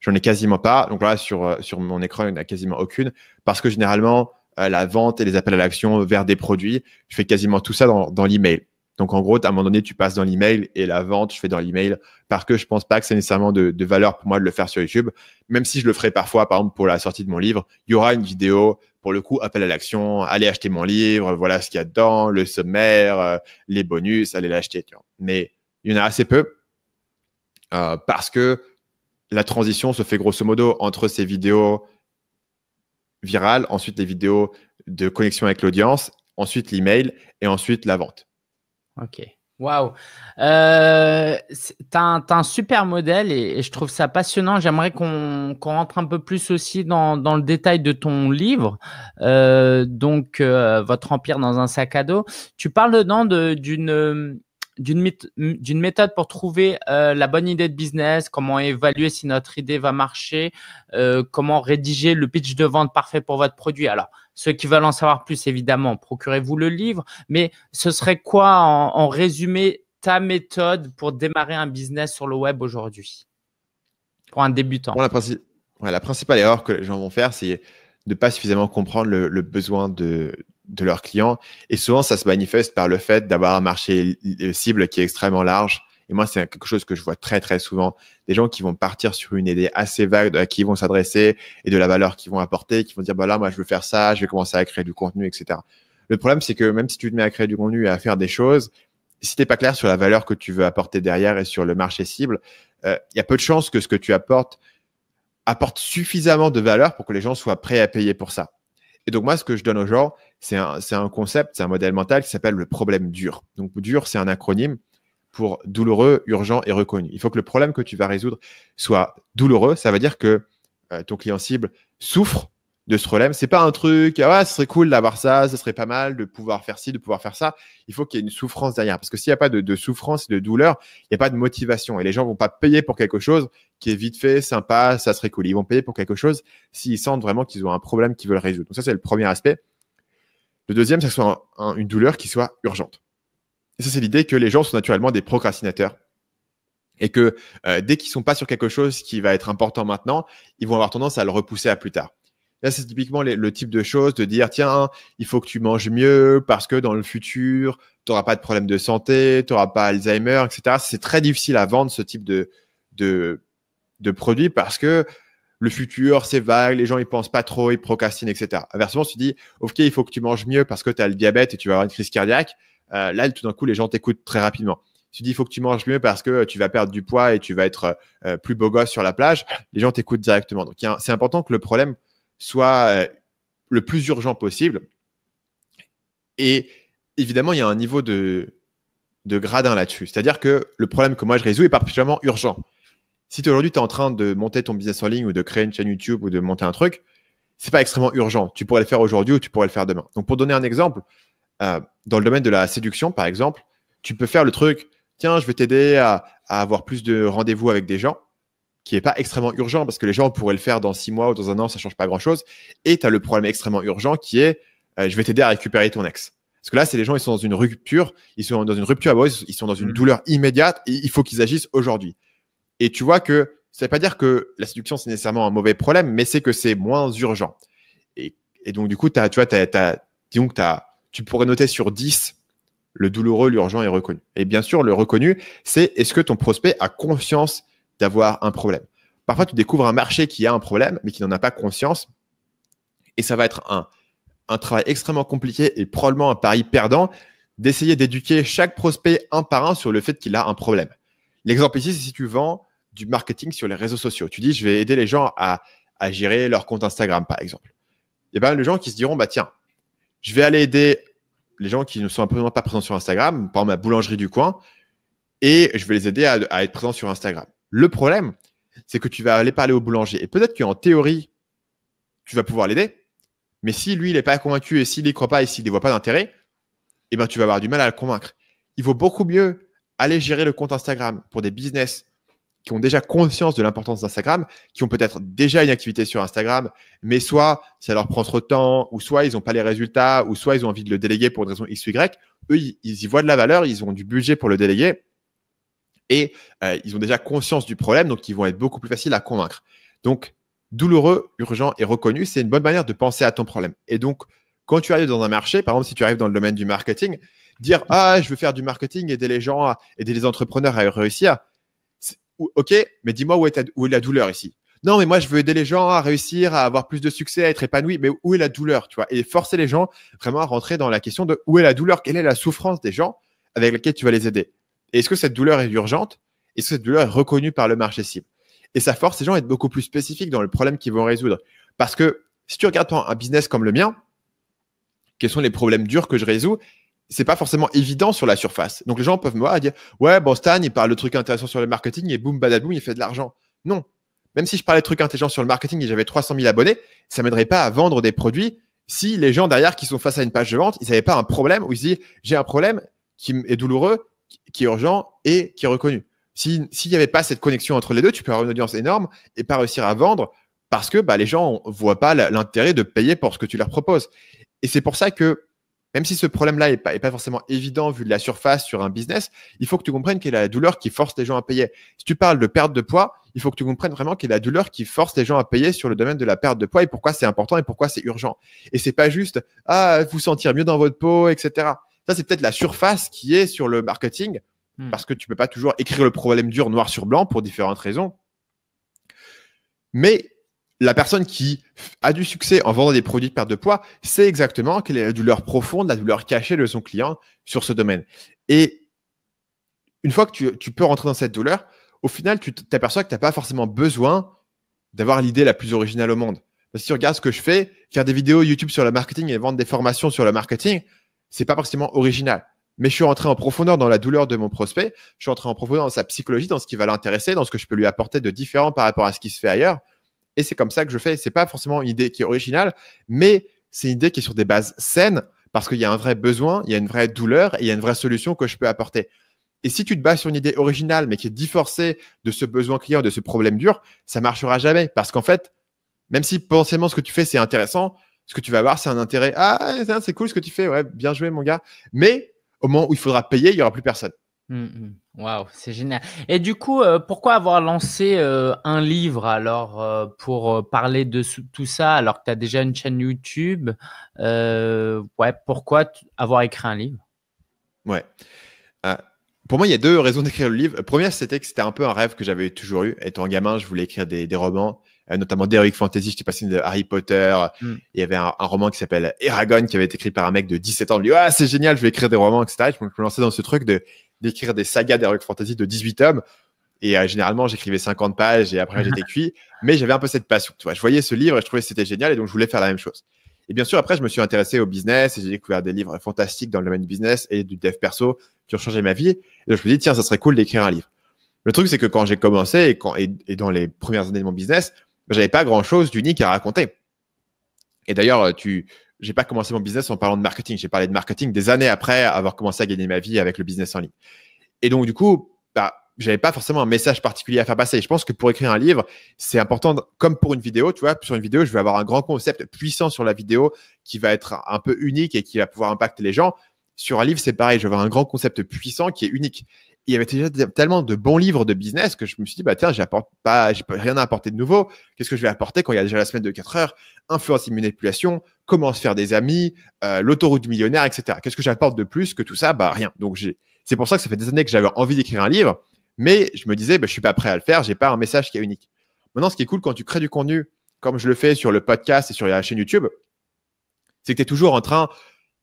J'en ai quasiment pas. Donc là, sur, euh, sur mon écran, il n'y en a quasiment aucune. Parce que généralement, euh, la vente et les appels à l'action vers des produits, je fais quasiment tout ça dans, dans l'email. Donc, en gros, à un moment donné, tu passes dans l'email et la vente, je fais dans l'email parce que je pense pas que c'est nécessairement de, valeur pour moi de le faire sur YouTube. Même si je le ferai parfois, par exemple, pour la sortie de mon livre, il y aura une vidéo, pour le coup, appel à l'action, allez acheter mon livre, voilà ce qu'il y a dedans, le sommaire, euh, les bonus, allez l'acheter. Mais il y en a assez peu euh, parce que la transition se fait grosso modo entre ces vidéos virales, ensuite les vidéos de connexion avec l'audience, ensuite l'email et ensuite la vente. OK. Wow. tu as, un super modèle et, je trouve ça passionnant. J'aimerais qu'on rentre un peu plus aussi dans, dans le détail de ton livre, euh, donc euh, Votre empire dans un sac à dos. Tu parles dedans d'une d'une méthode pour trouver euh, la bonne idée de business, comment évaluer si notre idée va marcher, comment rédiger le pitch de vente parfait pour votre produit. Alors, ceux qui veulent en savoir plus, évidemment, procurez-vous le livre. Mais ce serait quoi, en, résumé, ta méthode pour démarrer un business sur le web aujourd'hui Pour un débutant. la, principale erreur que les gens vont faire, c'est de ne pas suffisamment comprendre le, besoin de, de leurs clients. Et souvent, ça se manifeste par le fait d'avoir un marché euh, cible qui est extrêmement large et moi, c'est quelque chose que je vois très, très souvent. Des gens qui vont partir sur une idée assez vague de à qui ils vont s'adresser et de la valeur qu'ils vont apporter, qui vont dire, bah là, moi, je veux faire ça, je vais commencer à créer du contenu, etc. Le problème, c'est que même si tu te mets à créer du contenu et à faire des choses, si t'es pas clair sur la valeur que tu veux apporter derrière et sur le marché cible, euh, il y a peu de chances que ce que tu apportes apporte suffisamment de valeur pour que les gens soient prêts à payer pour ça. Et donc moi, ce que je donne aux gens, c'est un, un, concept, c'est un modèle mental qui s'appelle le problème dur. Donc dur, c'est un acronyme pour douloureux, urgent et reconnu. Il faut que le problème que tu vas résoudre soit douloureux. Ça veut dire que euh, ton client cible souffre de ce problème. C'est pas un truc, ah ouais, ce serait cool d'avoir ça, ce serait pas mal de pouvoir faire ci, de pouvoir faire ça. Il faut qu'il y ait une souffrance derrière. Parce que s'il n'y a pas de, souffrance de douleur, il n'y a pas de motivation. Et les gens vont pas payer pour quelque chose qui est vite fait, sympa, ça serait cool. Ils vont payer pour quelque chose s'ils sentent vraiment qu'ils ont un problème qu'ils veulent résoudre. Donc ça, c'est le premier aspect. Le deuxième, c'est ce soit une douleur qui soit urgente. Et ça, c'est l'idée que les gens sont naturellement des procrastinateurs et que euh, dès qu'ils ne sont pas sur quelque chose qui va être important maintenant, ils vont avoir tendance à le repousser à plus tard. Là, c'est typiquement le type de chose de dire, tiens, il faut que tu manges mieux parce que dans le futur, tu n'auras pas de problème de santé, tu n'auras pas Alzheimer, etc. C'est très difficile à vendre ce type de, de, produit parce que le futur, c'est vague, les gens, ils pensent pas trop, ils procrastinent, etc. Inversement, tu dis, OK, il faut que tu manges mieux parce que tu as le diabète et tu vas avoir une crise cardiaque. Euh, là, tout d'un coup, les gens t'écoutent très rapidement. tu dis, il faut que tu manges mieux parce que tu vas perdre du poids et tu vas être euh, euh, plus beau gosse sur la plage, les gens t'écoutent directement. Donc, c'est important que le problème soit le plus urgent possible. Et évidemment, il y a un niveau de, gradin là-dessus. C'est-à-dire que le problème que moi je résous est particulièrement urgent. Si aujourd'hui, tu es en train de monter ton business en ligne ou de créer une chaîne YouTube ou de monter un truc, c'est pas extrêmement urgent. Tu pourrais le faire aujourd'hui ou tu pourrais le faire demain. Donc, pour donner un exemple, euh, dans le domaine de la séduction, par exemple, tu peux faire le truc, tiens, je vais t'aider à, avoir plus de rendez-vous avec des gens, qui n'est pas extrêmement urgent, parce que les gens pourraient le faire dans six mois ou dans un an, ça ne change pas grand-chose. Et tu as le problème extrêmement urgent qui est, euh, je vais t'aider à récupérer ton ex. Parce que là, c'est les gens, ils sont dans une rupture, ils sont dans une rupture ils sont dans une mmh. douleur immédiate, et il faut qu'ils agissent aujourd'hui. Et tu vois que ça ne veut pas dire que la séduction, c'est nécessairement un mauvais problème, mais c'est que c'est moins urgent. Et, donc, du coup, as, tu vois, tu as tu pourrais noter sur 10 le douloureux, l'urgent et reconnu. Et bien sûr, le reconnu, c'est est-ce que ton prospect a conscience d'avoir un problème Parfois, tu découvres un marché qui a un problème, mais qui n'en a pas conscience. Et ça va être un, travail extrêmement compliqué et probablement un pari perdant d'essayer d'éduquer chaque prospect un par un sur le fait qu'il a un problème. L'exemple ici, c'est si tu vends du marketing sur les réseaux sociaux. Tu dis, je vais aider les gens à, gérer leur compte Instagram, par exemple. Et bien les gens qui se diront, bah, tiens, je vais aller aider les gens qui ne sont absolument pas présents sur Instagram, par ma boulangerie du coin, et je vais les aider à, être présents sur Instagram. Le problème, c'est que tu vas aller parler au boulanger. Et peut-être qu'en théorie, tu vas pouvoir l'aider, mais si lui, il n'est pas convaincu, et s'il n'y croit pas, et s'il ne voit pas d'intérêt, eh ben, tu vas avoir du mal à le convaincre. Il vaut beaucoup mieux aller gérer le compte Instagram pour des business qui ont déjà conscience de l'importance d'Instagram, qui ont peut-être déjà une activité sur Instagram, mais soit ça leur prend trop de temps, ou soit ils n'ont pas les résultats, ou soit ils ont envie de le déléguer pour une raison X Y. Eux, ils, y voient de la valeur, ils ont du budget pour le déléguer, et euh, ils ont déjà conscience du problème, donc ils vont être beaucoup plus faciles à convaincre. Donc, douloureux, urgent et reconnu, c'est une bonne manière de penser à ton problème. Et donc, quand tu arrives dans un marché, par exemple, si tu arrives dans le domaine du marketing, dire Ah, je veux faire du marketing, aider les gens, à, aider les entrepreneurs à réussir ok, mais dis-moi où, est la douleur ici non, mais moi, je veux aider les gens à réussir, à avoir plus de succès, à être épanoui. Mais où est la douleur, tu vois Et forcer les gens vraiment à rentrer dans la question de où est la douleur, quelle est la souffrance des gens avec lesquels tu vas les aider. Est-ce que cette douleur est urgente Est-ce que cette douleur est reconnue par le marché cible Et ça force les gens à être beaucoup plus spécifiques dans le problème qu'ils vont résoudre. Parce que si tu regardes un business comme le mien, quels sont les problèmes durs que je résous c'est pas forcément évident sur la surface. Donc les gens peuvent me voir et dire Ouais, bon, Stan, il parle de trucs intéressants sur le marketing et boum, badaboum, il fait de l'argent. Non. Même si je parlais de trucs intelligents sur le marketing et j'avais 300 000 abonnés, ça m'aiderait pas à vendre des produits si les gens derrière qui sont face à une page de vente, ils n'avaient pas un problème où ils se disent J'ai un problème qui est douloureux, qui est urgent et qui est reconnu. S'il n'y avait pas cette connexion entre les deux, tu peux avoir une audience énorme et pas réussir à vendre parce que bah, les gens ne voient pas l'intérêt de payer pour ce que tu leur proposes. Et c'est pour ça que même si ce problème-là n'est pas, est pas forcément évident vu de la surface sur un business, il faut que tu comprennes qu'il y la douleur qui force les gens à payer. Si tu parles de perte de poids, il faut que tu comprennes vraiment qu'il y la douleur qui force les gens à payer sur le domaine de la perte de poids et pourquoi c'est important et pourquoi c'est urgent. Et c'est pas juste ah vous sentir mieux dans votre peau, etc. Ça c'est peut-être la surface qui est sur le marketing hmm. parce que tu peux pas toujours écrire le problème dur noir sur blanc pour différentes raisons. Mais la personne qui a du succès en vendant des produits de perte de poids sait exactement quelle est la douleur profonde, la douleur cachée de son client sur ce domaine. Et une fois que tu, peux rentrer dans cette douleur, au final, tu t'aperçois que tu n'as pas forcément besoin d'avoir l'idée la plus originale au monde. si tu regardes ce que je fais, faire des vidéos YouTube sur le marketing et vendre des formations sur le marketing, c'est pas forcément original. Mais je suis rentré en profondeur dans la douleur de mon prospect, je suis rentré en profondeur dans sa psychologie, dans ce qui va l'intéresser, dans ce que je peux lui apporter de différent par rapport à ce qui se fait ailleurs et c'est comme ça que je fais. C'est pas forcément une idée qui est originale, mais c'est une idée qui est sur des bases saines parce qu'il y a un vrai besoin, il y a une vraie douleur et il y a une vraie solution que je peux apporter. Et si tu te bases sur une idée originale mais qui est divorcée de ce besoin client, de ce problème dur, ça marchera jamais parce qu'en fait, même si potentiellement ce que tu fais c'est intéressant, ce que tu vas avoir c'est un intérêt. Ah, c'est cool ce que tu fais, ouais, bien joué mon gars. Mais au moment où il faudra payer, il y aura plus personne. Hum, hum. Waouh, c'est génial. Et du coup, euh, pourquoi avoir lancé euh, un livre alors euh, pour parler de tout ça alors que tu as déjà une chaîne YouTube Ouais, pourquoi avoir écrit un livre Ouais. Ah, pour moi, il y a deux raisons d'écrire le livre. première, c'était que c'était un peu un rêve que j'avais toujours eu. Étant gamin, je voulais écrire des, romans, notamment d'Heroic Fantasy. J'étais passionné de Harry Potter. Hum. Il y avait un, roman qui s'appelle Eragon qui avait été écrit par un mec de 17 ans. Je me dis, c'est génial, je vais écrire des romans, etc. Et je me lançais dans ce truc de d'écrire des sagas d'Heroic Fantasy de 18 tomes. Et euh, généralement, j'écrivais 50 pages et après, j'étais cuit. Mais j'avais un peu cette passion. Tu vois, je voyais ce livre et je trouvais que c'était génial et donc je voulais faire la même chose. Et bien sûr, après, je me suis intéressé au business et j'ai découvert des livres fantastiques dans le domaine du business et du dev perso qui ont changé ma vie. Et je me suis dit, tiens, ça serait cool d'écrire un livre. Le truc, c'est que quand j'ai commencé et, quand, dans les premières années de mon business, j'avais pas grand chose d'unique à raconter. Et d'ailleurs, euh, tu, j'ai pas commencé mon business en parlant de marketing. J'ai parlé de marketing des années après avoir commencé à gagner ma vie avec le business en ligne. Et donc, du coup, bah, j'avais pas forcément un message particulier à faire passer. Et je pense que pour écrire un livre, c'est important, comme pour une vidéo, tu vois, sur une vidéo, je vais avoir un grand concept puissant sur la vidéo qui va être un peu unique et qui va pouvoir impacter les gens. Sur un livre, c'est pareil, je vais avoir un grand concept puissant qui est unique il y avait déjà tellement de bons livres de business que je me suis dit, bah tiens, j'apporte pas, j'ai rien à apporter de nouveau. Qu'est-ce que je vais apporter quand il y a déjà la semaine de 4 heures Influence et manipulation, comment se faire des amis, euh, l'autoroute du millionnaire, etc. Qu'est-ce que j'apporte de plus que tout ça Bah rien. Donc c'est pour ça que ça fait des années que j'avais envie d'écrire un livre, mais je me disais, bah, je suis pas prêt à le faire, j'ai pas un message qui est unique. Maintenant, ce qui est cool quand tu crées du contenu, comme je le fais sur le podcast et sur la chaîne YouTube, c'est que tu es toujours en train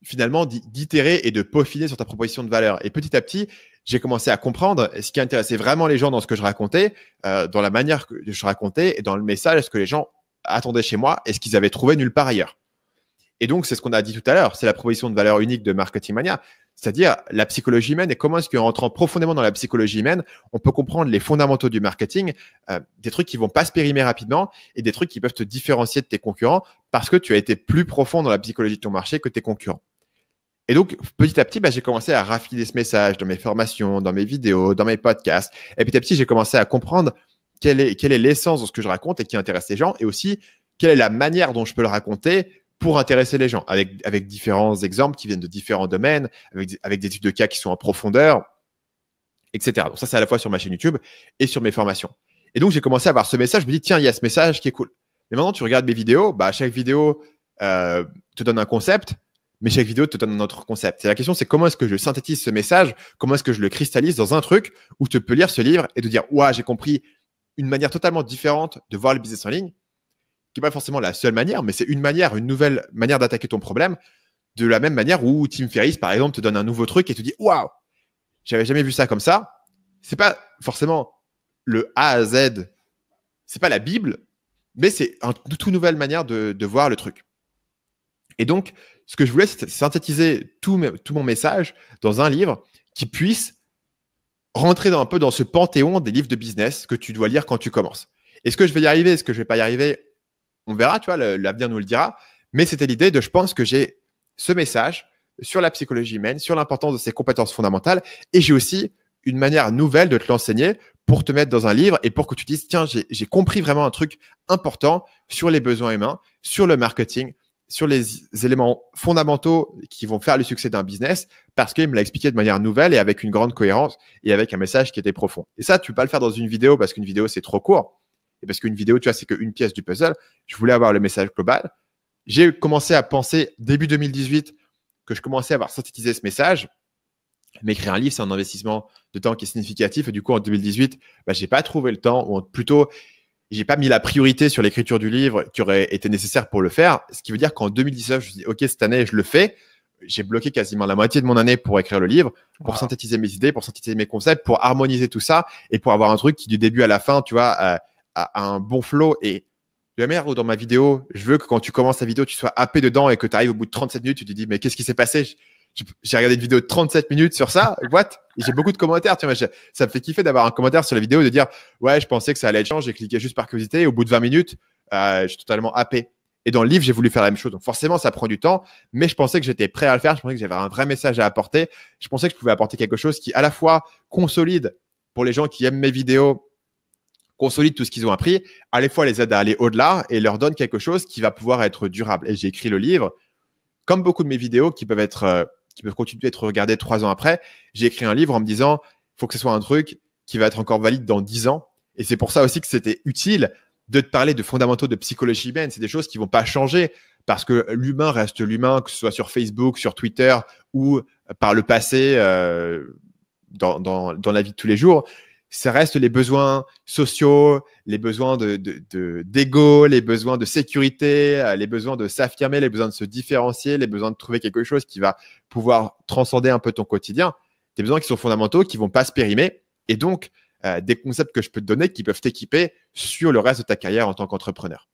finalement d'itérer et de peaufiner sur ta proposition de valeur. Et petit à petit, j'ai commencé à comprendre ce qui intéressait vraiment les gens dans ce que je racontais, euh, dans la manière que je racontais et dans le message ce que les gens attendaient chez moi et ce qu'ils avaient trouvé nulle part ailleurs. Et donc, c'est ce qu'on a dit tout à l'heure, c'est la proposition de valeur unique de Marketing Mania, c'est-à-dire la psychologie humaine et comment est-ce qu'en rentrant profondément dans la psychologie humaine, on peut comprendre les fondamentaux du marketing, euh, des trucs qui vont pas se périmer rapidement et des trucs qui peuvent te différencier de tes concurrents parce que tu as été plus profond dans la psychologie de ton marché que tes concurrents. Et donc, petit à petit, bah, j'ai commencé à raffiner ce message dans mes formations, dans mes vidéos, dans mes podcasts. Et petit à petit, j'ai commencé à comprendre quelle est, quelle est l'essence de ce que je raconte et qui intéresse les gens, et aussi quelle est la manière dont je peux le raconter pour intéresser les gens, avec, différents exemples qui viennent de différents domaines, avec, des études de cas qui sont en profondeur, etc. Donc ça, c'est à la fois sur ma chaîne YouTube et sur mes formations. Et donc, j'ai commencé à avoir ce message. Je me dis, tiens, il y a ce message qui est cool. Mais maintenant, tu regardes mes vidéos. Bah, chaque vidéo euh, te donne un concept mais chaque vidéo te donne un autre concept. Et la question, c'est comment est-ce que je synthétise ce message, comment est-ce que je le cristallise dans un truc où tu peux lire ce livre et te dire, ouah, j'ai compris une manière totalement différente de voir le business en ligne, qui n'est pas forcément la seule manière, mais c'est une manière, une nouvelle manière d'attaquer ton problème, de la même manière où Tim Ferriss, par exemple, te donne un nouveau truc et te dit, waouh, j'avais jamais vu ça comme ça. C'est pas forcément le A à Z, c'est pas la Bible, mais c'est une toute nouvelle manière de voir le truc. Et donc, ce que je voulais, c'est synthétiser tout, mon message dans un livre qui puisse rentrer un peu dans ce panthéon des livres de business que tu dois lire quand tu commences. Est-ce que je vais y arriver Est-ce que je ne vais pas y arriver On verra, tu vois, l'avenir nous le dira. Mais c'était l'idée de, je pense que j'ai ce message sur la psychologie humaine, sur l'importance de ces compétences fondamentales, et j'ai aussi une manière nouvelle de te l'enseigner pour te mettre dans un livre et pour que tu dises, tiens, j'ai compris vraiment un truc important sur les besoins humains, sur le marketing, sur les éléments fondamentaux qui vont faire le succès d'un business parce qu'il me l'a expliqué de manière nouvelle et avec une grande cohérence et avec un message qui était profond. Et ça, tu peux pas le faire dans une vidéo parce qu'une vidéo, c'est trop court. Et parce qu'une vidéo, tu vois, c'est qu'une pièce du puzzle. Je voulais avoir le message global. J'ai commencé à penser début 2018 que je commençais à avoir synthétisé ce message. m'écrire un livre, c'est un investissement de temps qui est significatif. Et du coup, en 2018, je bah, j'ai pas trouvé le temps, ou plutôt, j'ai pas mis la priorité sur l'écriture du livre qui aurait été nécessaire pour le faire. Ce qui veut dire qu'en 2019, je me OK, cette année, je le fais. J'ai bloqué quasiment la moitié de mon année pour écrire le livre, pour synthétiser mes idées, pour synthétiser mes concepts, pour harmoniser tout ça et pour avoir un truc qui, du début à la fin, tu vois, euh, a, un bon flow. Et la merde, dans ma vidéo, je veux que quand tu commences la vidéo, tu sois happé dedans et que tu arrives au bout de 37 minutes, tu te dis, mais qu'est-ce qui s'est passé? j'ai regardé une vidéo de 37 minutes sur ça, what J'ai beaucoup de commentaires, tu vois, ça me fait kiffer d'avoir un commentaire sur la vidéo de dire ouais, je pensais que ça allait être change, j'ai cliqué juste par curiosité, et au bout de 20 minutes, euh, je suis totalement happé. Et dans le livre, j'ai voulu faire la même chose. Donc forcément, ça prend du temps, mais je pensais que j'étais prêt à le faire, je pensais que j'avais un vrai message à apporter, je pensais que je pouvais apporter quelque chose qui à la fois consolide pour les gens qui aiment mes vidéos, consolide tout ce qu'ils ont appris, à la fois les aide à aller au-delà et leur donne quelque chose qui va pouvoir être durable. Et j'ai écrit le livre, comme beaucoup de mes vidéos qui peuvent être euh, qui peuvent continuer à être regardées trois ans après. J'ai écrit un livre en me disant, Il faut que ce soit un truc qui va être encore valide dans dix ans. Et c'est pour ça aussi que c'était utile de te parler de fondamentaux de psychologie humaine. C'est des choses qui vont pas changer parce que l'humain reste l'humain, que ce soit sur Facebook, sur Twitter ou par le passé euh, dans, dans, dans, la vie de tous les jours ça reste les besoins sociaux, les besoins de, d'ego, les besoins de sécurité, euh, les besoins de s'affirmer, les besoins de se différencier, les besoins de trouver quelque chose qui va pouvoir transcender un peu ton quotidien. Des besoins qui sont fondamentaux, qui ne vont pas se périmer. Et donc, euh, des concepts que je peux te donner qui peuvent t'équiper sur le reste de ta carrière en tant qu'entrepreneur.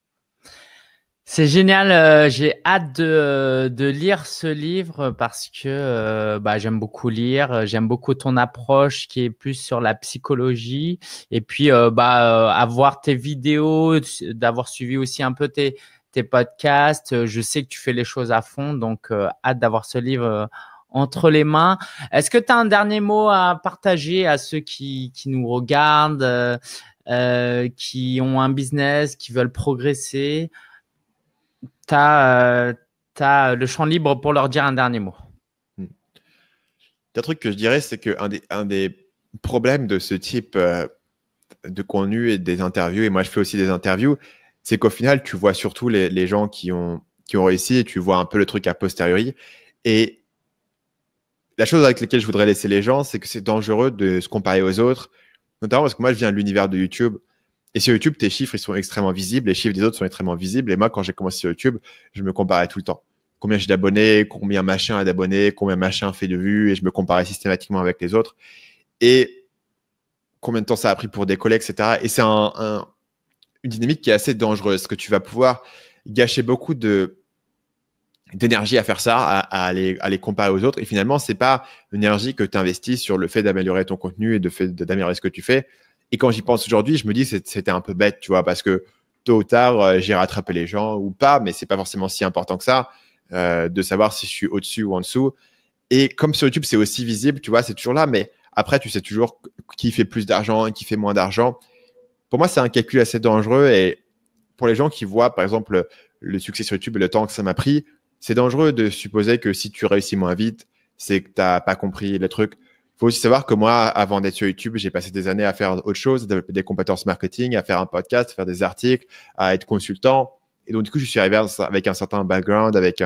C'est génial, euh, j'ai hâte de, euh, de, lire ce livre parce que euh, bah, j'aime beaucoup lire, j'aime beaucoup ton approche qui est plus sur la psychologie et puis bah, avoir tes vidéos, d'avoir suivi aussi un peu tes, tes podcasts, je sais que tu fais les choses à fond, donc hâte d'avoir ce livre entre les mains. Est-ce que tu as un dernier mot à partager à ceux qui, qui nous regardent, qui ont un business, qui veulent progresser tu as, euh, le champ libre pour leur dire un dernier mot. Hmm. a Un truc que je dirais, c'est qu'un des, un des problèmes de ce type euh, de contenu et des interviews, et moi je fais aussi des interviews, c'est qu'au final, tu vois surtout les, les, gens qui ont, qui ont réussi et tu vois un peu le truc a posteriori. Et la chose avec laquelle je voudrais laisser les gens, c'est que c'est dangereux de se comparer aux autres, notamment parce que moi je viens de l'univers de YouTube. Et sur YouTube, tes chiffres, ils sont extrêmement visibles, les chiffres des autres sont extrêmement visibles. Et moi, quand j'ai commencé sur YouTube, je me comparais tout le temps. Combien j'ai d'abonnés, combien machin a d'abonnés, combien machin fait de vues, et je me comparais systématiquement avec les autres. Et combien de temps ça a pris pour décoller, etc. Et c'est une dynamique qui est assez dangereuse, que tu vas pouvoir gâcher beaucoup de, d'énergie à faire ça, à, les, comparer aux autres. Et finalement, c'est pas l'énergie que tu investis sur le fait d'améliorer ton contenu et de d'améliorer ce que tu fais. Et quand j'y pense aujourd'hui, je me dis que c'était un peu bête, tu vois, parce que tôt ou tard, euh, j'ai rattrapé les gens ou pas, mais c'est pas forcément si important que ça euh, de savoir si je suis au-dessus ou en dessous. Et comme sur YouTube, c'est aussi visible, tu vois, c'est toujours là, mais après, tu sais toujours qui fait plus d'argent et qui fait moins d'argent. Pour moi, c'est un calcul assez dangereux et pour les gens qui voient, par exemple, le succès sur YouTube et le temps que ça m'a pris, c'est dangereux de supposer que si tu réussis moins vite, c'est que tu n'as pas compris le truc faut aussi savoir que moi, avant d'être sur YouTube, j'ai passé des années à faire autre chose, développer des compétences marketing, à faire un podcast, à faire des articles, à être consultant. Et donc, du coup, je suis arrivé avec un certain background, avec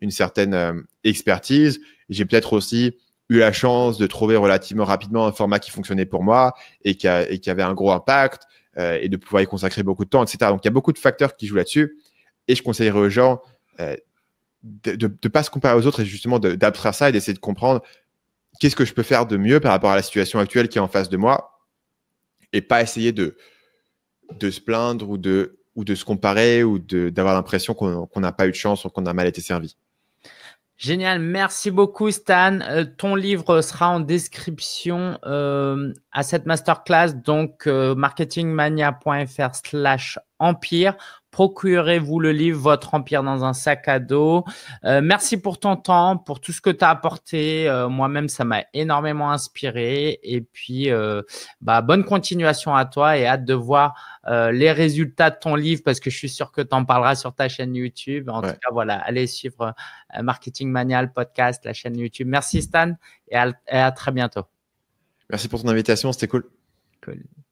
une certaine euh, expertise. J'ai peut-être aussi eu la chance de trouver relativement rapidement un format qui fonctionnait pour moi et qui, et qui avait un gros impact euh, et de pouvoir y consacrer beaucoup de temps, etc. Donc, il y a beaucoup de facteurs qui jouent là-dessus. Et je conseillerais aux gens euh, de ne pas se comparer aux autres et justement d'abstraire ça et d'essayer de comprendre qu'est-ce que je peux faire de mieux par rapport à la situation actuelle qui est en face de moi et pas essayer de, de se plaindre ou de, ou de se comparer ou d'avoir l'impression qu'on n'a pas eu de chance ou qu'on a mal été servi. Génial, merci beaucoup Stan. Euh, ton livre sera en description euh, à cette masterclass, donc euh, marketingmania.fr slash empire Procurez-vous le livre Votre Empire dans un sac à dos. Euh, merci pour ton temps, pour tout ce que tu as apporté. Euh, moi-même, ça m'a énormément inspiré. Et puis, euh, bah, bonne continuation à toi et hâte de voir les résultats de ton livre parce que je suis sûr que tu en parleras sur ta chaîne YouTube. En tout cas, voilà, allez suivre Marketing Manial podcast, la chaîne YouTube. Merci Stan et à, et à très bientôt. Merci pour ton invitation, c'était cool. Cool.